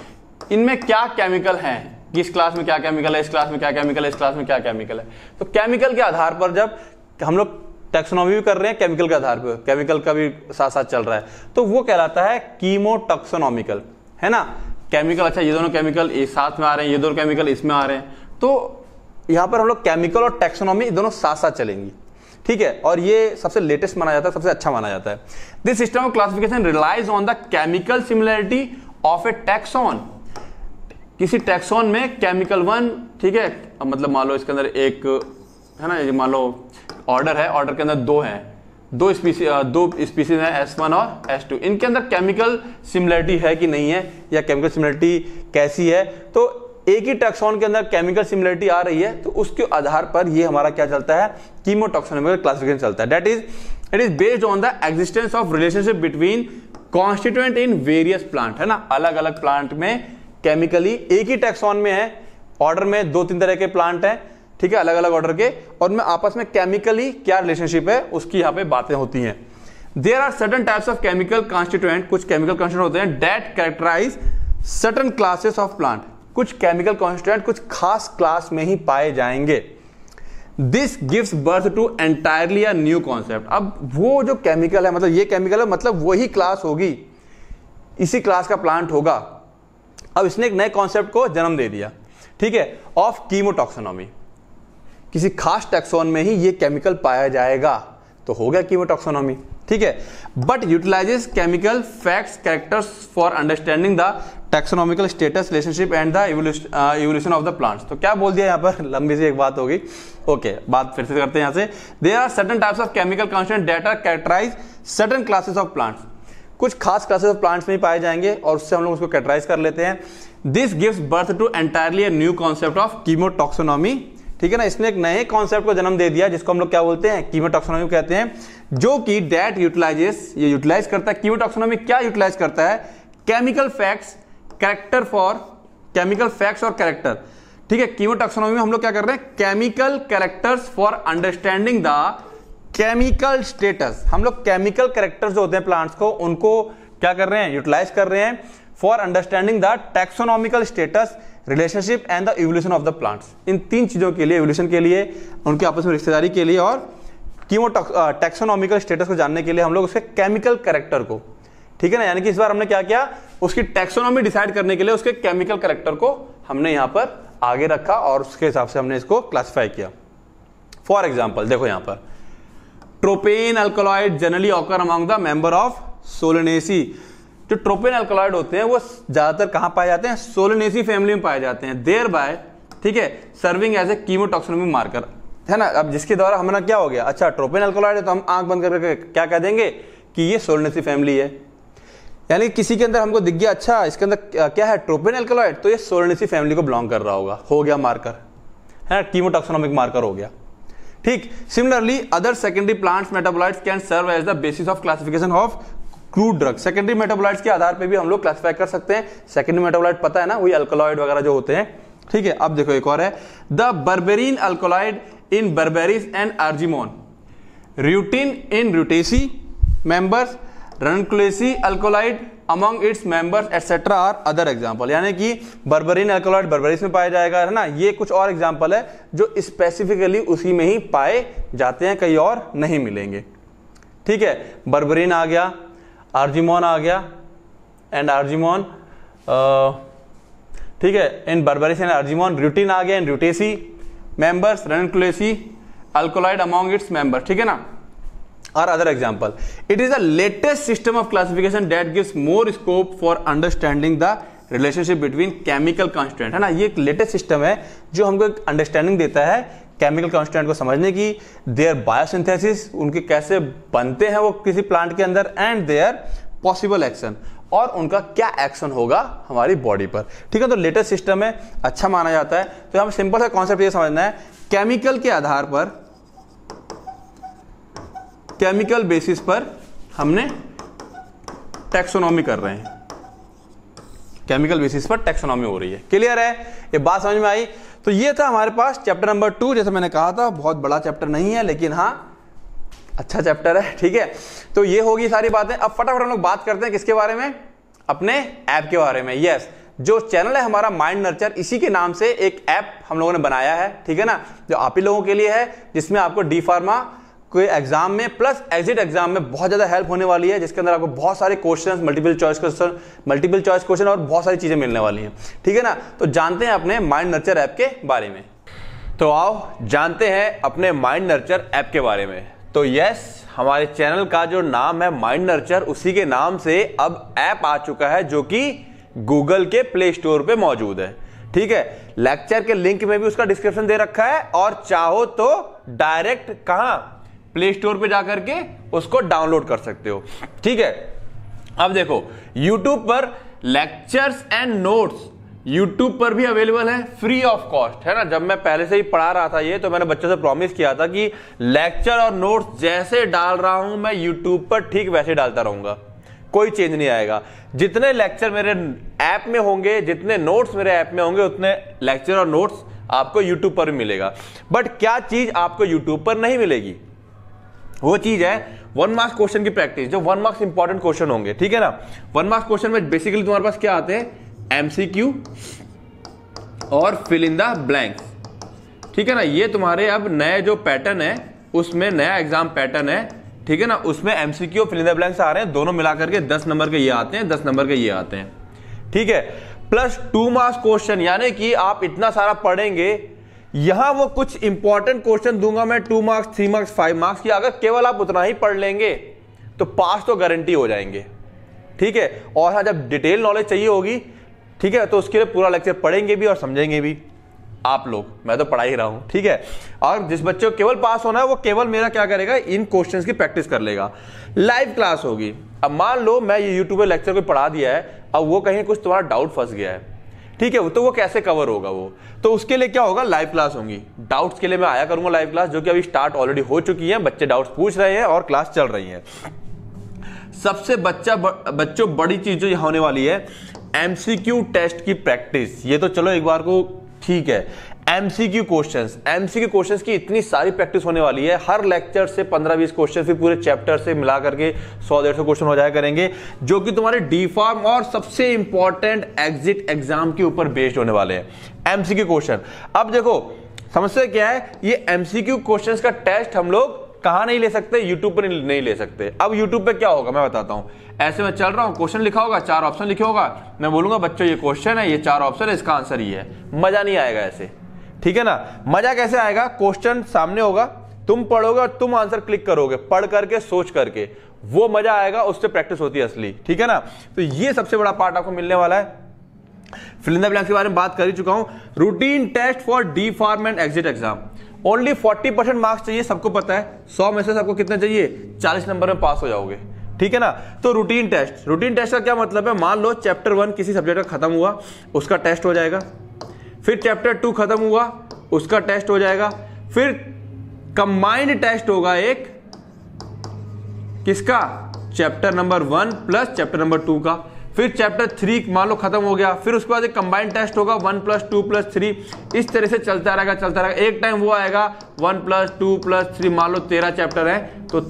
इनमें क्या केमिकल हैं कि इस क्लास में क्या केमिकल है इस क्लास में क्या केमिकल है इस क्लास में क्या केमिकल है तो केमिकल के आधार पर जब हम लोग टेक्सोनॉमी भी कर रहे हैं केमिकल के आधार पर केमिकल का भी साथ साथ चल रहा है तो वो कहलाता है कीमोटक्सोनॉमिकल है ना केमिकल अच्छा ये दोनों केमिकल इस साथ में आ रहे हैं ये दोनों केमिकल इसमें आ रहे हैं तो यहाँ पर हम लोग केमिकल और टेक्सोनॉमी दोनों साथ साथ चलेंगी ठीक है और ये सबसे लेटेस्ट माना जाता है सबसे अच्छा माना जाता है this system of classification relies on the chemical similarity of a taxon किसी टैक्सोन में केमिकल वन ठीक है मतलब मान लो इसके अंदर एक है ना मान लो ऑर्डर है ऑर्डर के अंदर दो हैं दो स्पीसी दो स्पीसीज हैं एस वन और एस टू इनके अंदर केमिकल सिमिलरिटी है कि नहीं है या केमिकल सिमिलरिटी कैसी है तो एक ही टैक्सॉन के अंदर केमिकल सिमिलरिटी आ रही है तो उसके आधार पर ये हमारा क्या चलता है कीमोटॉक्सोनोमिकल क्लासिफिकेशन चलता है that is it is based on the existence of relationship between constituent in various plant है ना अलग अलग प्लांट में केमिकली एक ही टैक्सॉन में है ऑर्डर में दो तीन तरह के प्लांट हैं ठीक है अलग अलग ऑर्डर के और उनमें आपस में केमिकली क्या रिलेशनशिप है उसकी यहाँ पे बातें होती हैं there are certain types of chemical constituent कुछ केमिकल होते हैं that characterize certain classes of plant कुछ केमिकल कॉन्स्टिट्यूएंट कुछ खास क्लास में ही पाए जाएंगे this gives birth to entirely a new concept अब वो जो केमिकल है मतलब ये केमिकल है मतलब वही क्लास होगी इसी क्लास का प्लांट होगा अब इसने एक नए कॉन्सेप्ट को जन्म दे दिया ठीक है ऑफ कीमोटॉक्सोनॉमी किसी खास टैक्सोन में ही ये केमिकल पाया जाएगा तो हो गया कीमोटॉक्सोनॉमी ठीक है but utilizes chemical facts characters for understanding the taxonomical status relationship and the evolution of the plants तो क्या बोल दिया यहाँ पर लंबी सी एक बात होगी ओके okay, बात फिर से करते हैं यहाँ से there are certain types of chemical constant that characterize certain classes of plants कुछ खास क्लासेस ऑफ प्लांट्स में पाए जाएंगे और उससे हम लोग उसको कैटराइज कर लेते हैं this gives birth to entirely new concept of chemotaxonomy ठीक है ना इसने एक नए कॉन्सेप्ट को जन्म दे दिया जिसको हम लोग क्या बोलते हैं कीमोटॉक्सोनॉमी कहते हैं जो कि डेट यूटिलाइजेस ये यूटिलाइज करता है कीमोटॉक्सोनॉमी क्या यूटिलाइज करता है chemical facts character for chemical facts और कैरेक्टर ठीक है कीमोटॉक्सोनॉमी में हम लोग क्या कर रहे हैं chemical characters for understanding the chemical status हम लोग केमिकल करेक्टर जो होते हैं प्लांट्स को उनको क्या कर रहे हैं यूटिलाइज कर रहे हैं for understanding the taxonomical status relationship and the evolution of the plants इन तीन चीज़ों के लिए इवोल्यूशन के लिए उनके आपस में रिश्तेदारी के लिए और कीमो स्टेटस uh, को जानने के लिए हम लोग उसके केमिकल करेक्टर को ठीक है ना यानी कि इस बार हमने क्या किया उसकी टेक्सोनॉमी डिसाइड करने के लिए उसके केमिकल करेक्टर को हमने यहां पर आगे रखा और उसके हिसाब से हमने इसको क्लासिफाई किया फॉर एग्जाम्पल देखो यहां पर tropane alkaloid generally occur among the member of solanaceae जो ट्रोपेन अल्कोलॉइड होते हैं वो ज्यादातर कहां पाए जाते हैं सोलनेसी फैमिली में पाए जाते हैं देर बाय ठीक है serving as a chemotaxonomy marker है ना अब जिसके द्वारा हमारा क्या हो गया अच्छा ट्रोपेन अल्कोलॉइड है तो हम आंख बंद करके क्या कह देंगे कि ये सोलनेसी फैमिली है यानी किसी के अंदर हमको दिख गया अच्छा इसके अंदर क्या है ट्रोपेन अल्कोलॉइड तो ये सोलनेसी फैमिली को बिलोंग कर रहा होगा हो गया मार्कर है ना कीमोटॉक्सोनोमिक मार्कर हो गया ठीक similarly other secondary plants metabolites can serve as the basis of classification of crude drug secondary metabolites के आधार पे भी हम लोग क्लासिफाई कर सकते हैं सेकेंडरी मेटाबोलाइट पता है ना वही अल्कोलॉइड वगैरह जो होते हैं ठीक है अब देखो एक और है the berberine alkaloid in berberis and argemone rutin in rutaceae members ranunculaceae alkaloid among its members etcetera are other example यानी कि बर्बरीन एल्कोलॉइड बर्बरिस में पाया जाएगा है ना ये कुछ और एग्जाम्पल है जो स्पेसिफिकली उसी में ही पाए जाते हैं कहीं और नहीं मिलेंगे ठीक है बर्बरीन आ गया आर्जिमोन आ गया एंड आर्जिमोन ठीक है in berberis and argemone rutin आ गया and rutaceae members ranunculaceae alkaloid among its member ठीक है ना or other example it is the latest system of classification that gives more scope for understanding the relationship between chemical constant है ना ये एक latest system है जो हमको एक अंडरस्टैंडिंग देता है केमिकल कॉन्स्टेंट को समझने की देयर बायोसिंथेसिस उनके कैसे बनते हैं वो किसी प्लांट के अंदर एंड देयर पॉसिबल एक्शन और उनका क्या एक्शन होगा हमारी बॉडी पर ठीक है तो लेटेस्ट सिस्टम है अच्छा माना जाता है तो हम सिंपल सा कॉन्सेप्ट ये समझना है केमिकल के आधार पर केमिकल बेसिस पर हमने टैक्सोनॉमी कर रहे हैं केमिकल बेसिस पर टैक्सोनॉमी हो रही है क्लियर है ये बात समझ में आई तो ये था हमारे पास चैप्टर नंबर टू जैसे मैंने कहा था बहुत बड़ा चैप्टर नहीं है लेकिन हाँ अच्छा चैप्टर है ठीक है तो ये होगी सारी बातें अब फटाफट हम लोग बात करते हैं किसके बारे में अपने ऐप के बारे में यस जो चैनल है हमारा माइंड नर्चर इसी के नाम से एक ऐप हम लोगों ने बनाया है ठीक है ना जो आप ही लोगों के लिए है जिसमें आपको डी फार्मा कोई एग्जाम में प्लस एग्जिट एग्जाम में बहुत ज़्यादा हेल्प होने वाली है जिसके अंदर आपको बहुत सारे question multiple choice question multiple choice question और बहुत सारी चीज़ें मिलने वाली हैं ठीक है ना तो जानते हैं अपने माइंड नर्चर ऐप के बारे में तो आओ जानते हैं अपने माइंड नर्चर ऐप के बारे में तो यस हमारे चैनल का जो नाम है माइंड नर्चर उसी के नाम से अब ऐप आ चुका है जो कि गूगल के प्ले स्टोर पे मौजूद है ठीक है लेक्चर के लिंक में भी उसका डिस्क्रिप्शन दे रखा है और चाहो तो डायरेक्ट कहाँ प्ले स्टोर पर जाकर के उसको डाउनलोड कर सकते हो ठीक है अब देखो यूट्यूब पर लेक्चर्स एंड नोट्स यूट्यूब पर भी अवेलेबल है फ्री ऑफ कॉस्ट है ना जब मैं पहले से ही पढ़ा रहा था ये तो मैंने बच्चों से प्रॉमिस किया था कि लेक्चर और नोट्स जैसे डाल रहा हूं मैं यूट्यूब पर ठीक वैसे डालता रहूंगा कोई चेंज नहीं आएगा जितने लेक्चर मेरे ऐप में होंगे जितने नोट्स मेरे ऐप में होंगे उतने लेक्चर और नोट्स आपको यूट्यूब पर मिलेगा बट क्या चीज आपको यूट्यूब पर नहीं मिलेगी वो चीज है वन मार्क्स क्वेश्चन की प्रैक्टिस जो वन मार्क्स इंपॉर्टेंट क्वेश्चन होंगे ठीक है ना वन मार्क्स क्वेश्चन में बेसिकली तुम्हारे पास क्या आते हैं एमसीक्यू और फिल इन द ब्लैंक ठीक है ना ये तुम्हारे अब नए जो पैटर्न है उसमें नया एग्जाम पैटर्न है ठीक है ना उसमें MCQ fill in the blanks आ रहे हैं दोनों मिलाकर के दस नंबर के ये आते हैं दस नंबर के ये आते हैं ठीक है प्लस टू मार्क्स क्वेश्चन यानी कि आप इतना सारा पढ़ेंगे यहां वो कुछ इंपॉर्टेंट क्वेश्चन दूंगा मैं two marks three marks five marks की अगर केवल आप उतना ही पढ़ लेंगे तो पास तो गारंटी हो जाएंगे ठीक है और हाँ जब डिटेल नॉलेज चाहिए होगी ठीक है तो उसके लिए पूरा लेक्चर पढ़ेंगे भी और समझेंगे भी आप लोग मैं तो पढ़ा ही रहा हूं ठीक है और जिस बच्चे को केवल पास होना है वो केवल मेरा क्या करेगा इन क्वेश्चंस की प्रैक्टिस कर लेगा लाइव क्लास होगी अब मान लो मैं ये यूट्यूब लेक्चर को पढ़ा दिया है अब वो कहीं कुछ तुम्हारा डाउट फंस गया है ठीक है तो वो कैसे कवर होगा वो तो उसके लिए क्या होगा लाइव क्लास होंगी डाउट्स के लिए मैं आया करूंगा लाइव क्लास जो कि अभी स्टार्ट ऑलरेडी हो चुकी है बच्चे डाउट्स पूछ रहे हैं और क्लास चल रही है सबसे बच्चा बच्चों बड़ी चीज जो यहां होने वाली है एमसीक्यू टेस्ट की प्रैक्टिस ये तो चलो एक बार को ठीक है एमसीक्यू क्वेश्चंस एमसीक्यू क्वेश्चंस की इतनी सारी प्रैक्टिस होने वाली है हर लेक्चर से 15-20 क्वेश्चन फिर पूरे चैप्टर से मिला करके 100-150 क्वेश्चन हो जाया करेंगे जो कि तुम्हारे डी फॉर्म और सबसे इंपॉर्टेंट एग्जिट एग्जाम के ऊपर बेस्ड होने वाले हैं एमसीक्यू क्वेश्चन अब देखो समस्या क्या है ये एमसीक्यू क्वेश्चन का टेस्ट हम लोग कहा नहीं ले सकते यूट्यूब पर नहीं ले सकते अब यूट्यूब पे क्या होगा मैं बताता हूं ऐसे में चल रहा हूं क्वेश्चन लिखा होगा चार ऑप्शन लिखे होगा मैं बोलूंगा बच्चों ये क्वेश्चन है ये चार ऑप्शन है इसका आंसर ये है मजा नहीं आएगा ऐसे ठीक है ना मजा कैसे आएगा क्वेश्चन सामने होगा तुम पढ़ोगे और तुम आंसर क्लिक करोगे पढ़ करके सोच करके वो मजा आएगा उससे प्रैक्टिस होती है असली ठीक है ना तो ये सबसे बड़ा पार्ट आपको मिलने वाला है फिलिंदा ब्लैंक्स के बारे में बात कर ही चुका हूं routine test for D pharm and exit exam only 40 percent marks चाहिए सबको पता है 100 में से सबको कितना चाहिए 40 नंबर में पास हो जाओगे ठीक है ना तो रूटीन टेस्ट रूटीन टेस्ट का क्या मतलब है मान लो चैप्टर वन किसी सब्जेक्ट का खत्म हुआ उसका टेस्ट हो जाएगा फिर चैप्टर टू खत्म हुआ उसका टेस्ट हो जाएगा फिर कंबाइंड टेस्ट होगा एक किसका chapter number one plus chapter number two का फिर चैप्टर थ्री मान लो खत्म हो गया फिर उसके बाद एक कंबाइंड टेस्ट होगा one plus two plus three इस तरह से चलता रहेगा चलता रहेगा एक टाइम वो आएगा one plus two plus three मान लो तेरह चैप्टर है तो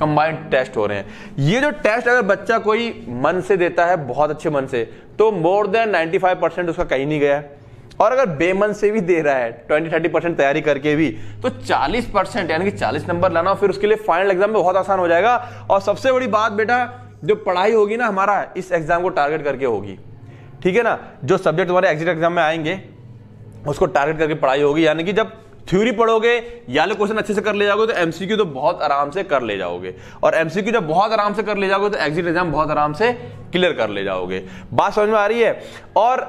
कंबाइंड टेस्ट हो रहे हैं ये जो टेस्ट अगर बच्चा कोई मन से देता है बहुत अच्छे मन से तो मोर देन फाइव परसेंट उसका कहीं नहीं गया है और अगर बेमन से भी दे रहा है ट्वेंटी थर्टी परसेंट तैयारी करके भी तो चालीस परसेंट यानी कि चालीस नंबर लाना फिर उसके लिए फाइनल एग्जाम में बहुत आसान हो जाएगा और सबसे बड़ी बात बेटा जो पढ़ाई होगी ना हमारा इस एग्जाम को टारगेट करके होगी ठीक है ना जो सब्जेक्ट तुम्हारे एग्जिट एग्जाम में आएंगे उसको टारगेट करके पढ़ाई होगी यानी कि जब थ्योरी पढ़ोगे या लो तो क्वेश्चन अच्छे से कर ले जाओगे तो एमसीक्यू तो बहुत आराम से कर ले जाओगे और एमसीक्यू जब बहुत आराम से कर ले जाओगे तो एग्जिट एग्जाम बहुत आराम से क्लियर कर ले जाओगे बात समझ में आ रही है और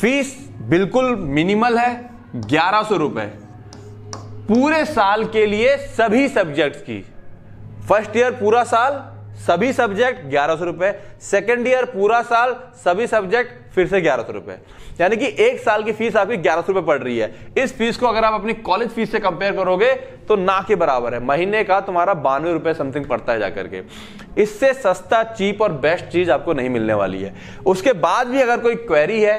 फीस बिल्कुल मिनिमल है ग्यारह सौ रुपए पूरे साल के लिए सभी सब्जेक्ट्स की फर्स्ट ईयर पूरा साल सभी सब्जेक्ट ग्यारह सौ रुपए सेकेंड ईयर पूरा साल सभी सब्जेक्ट फिर से ग्यारह सौ रुपए यानी कि एक साल की फीस आपकी ग्यारह सौ रुपए पड़ रही है इस फीस को अगर आप अपनी कॉलेज फीस से कंपेयर करोगे तो ना के बराबर है महीने का तुम्हारा बानवे रुपए समथिंग पड़ता है जाकर के इससे सस्ता चीप और बेस्ट चीज आपको नहीं मिलने वाली है उसके बाद भी अगर कोई क्वेरी है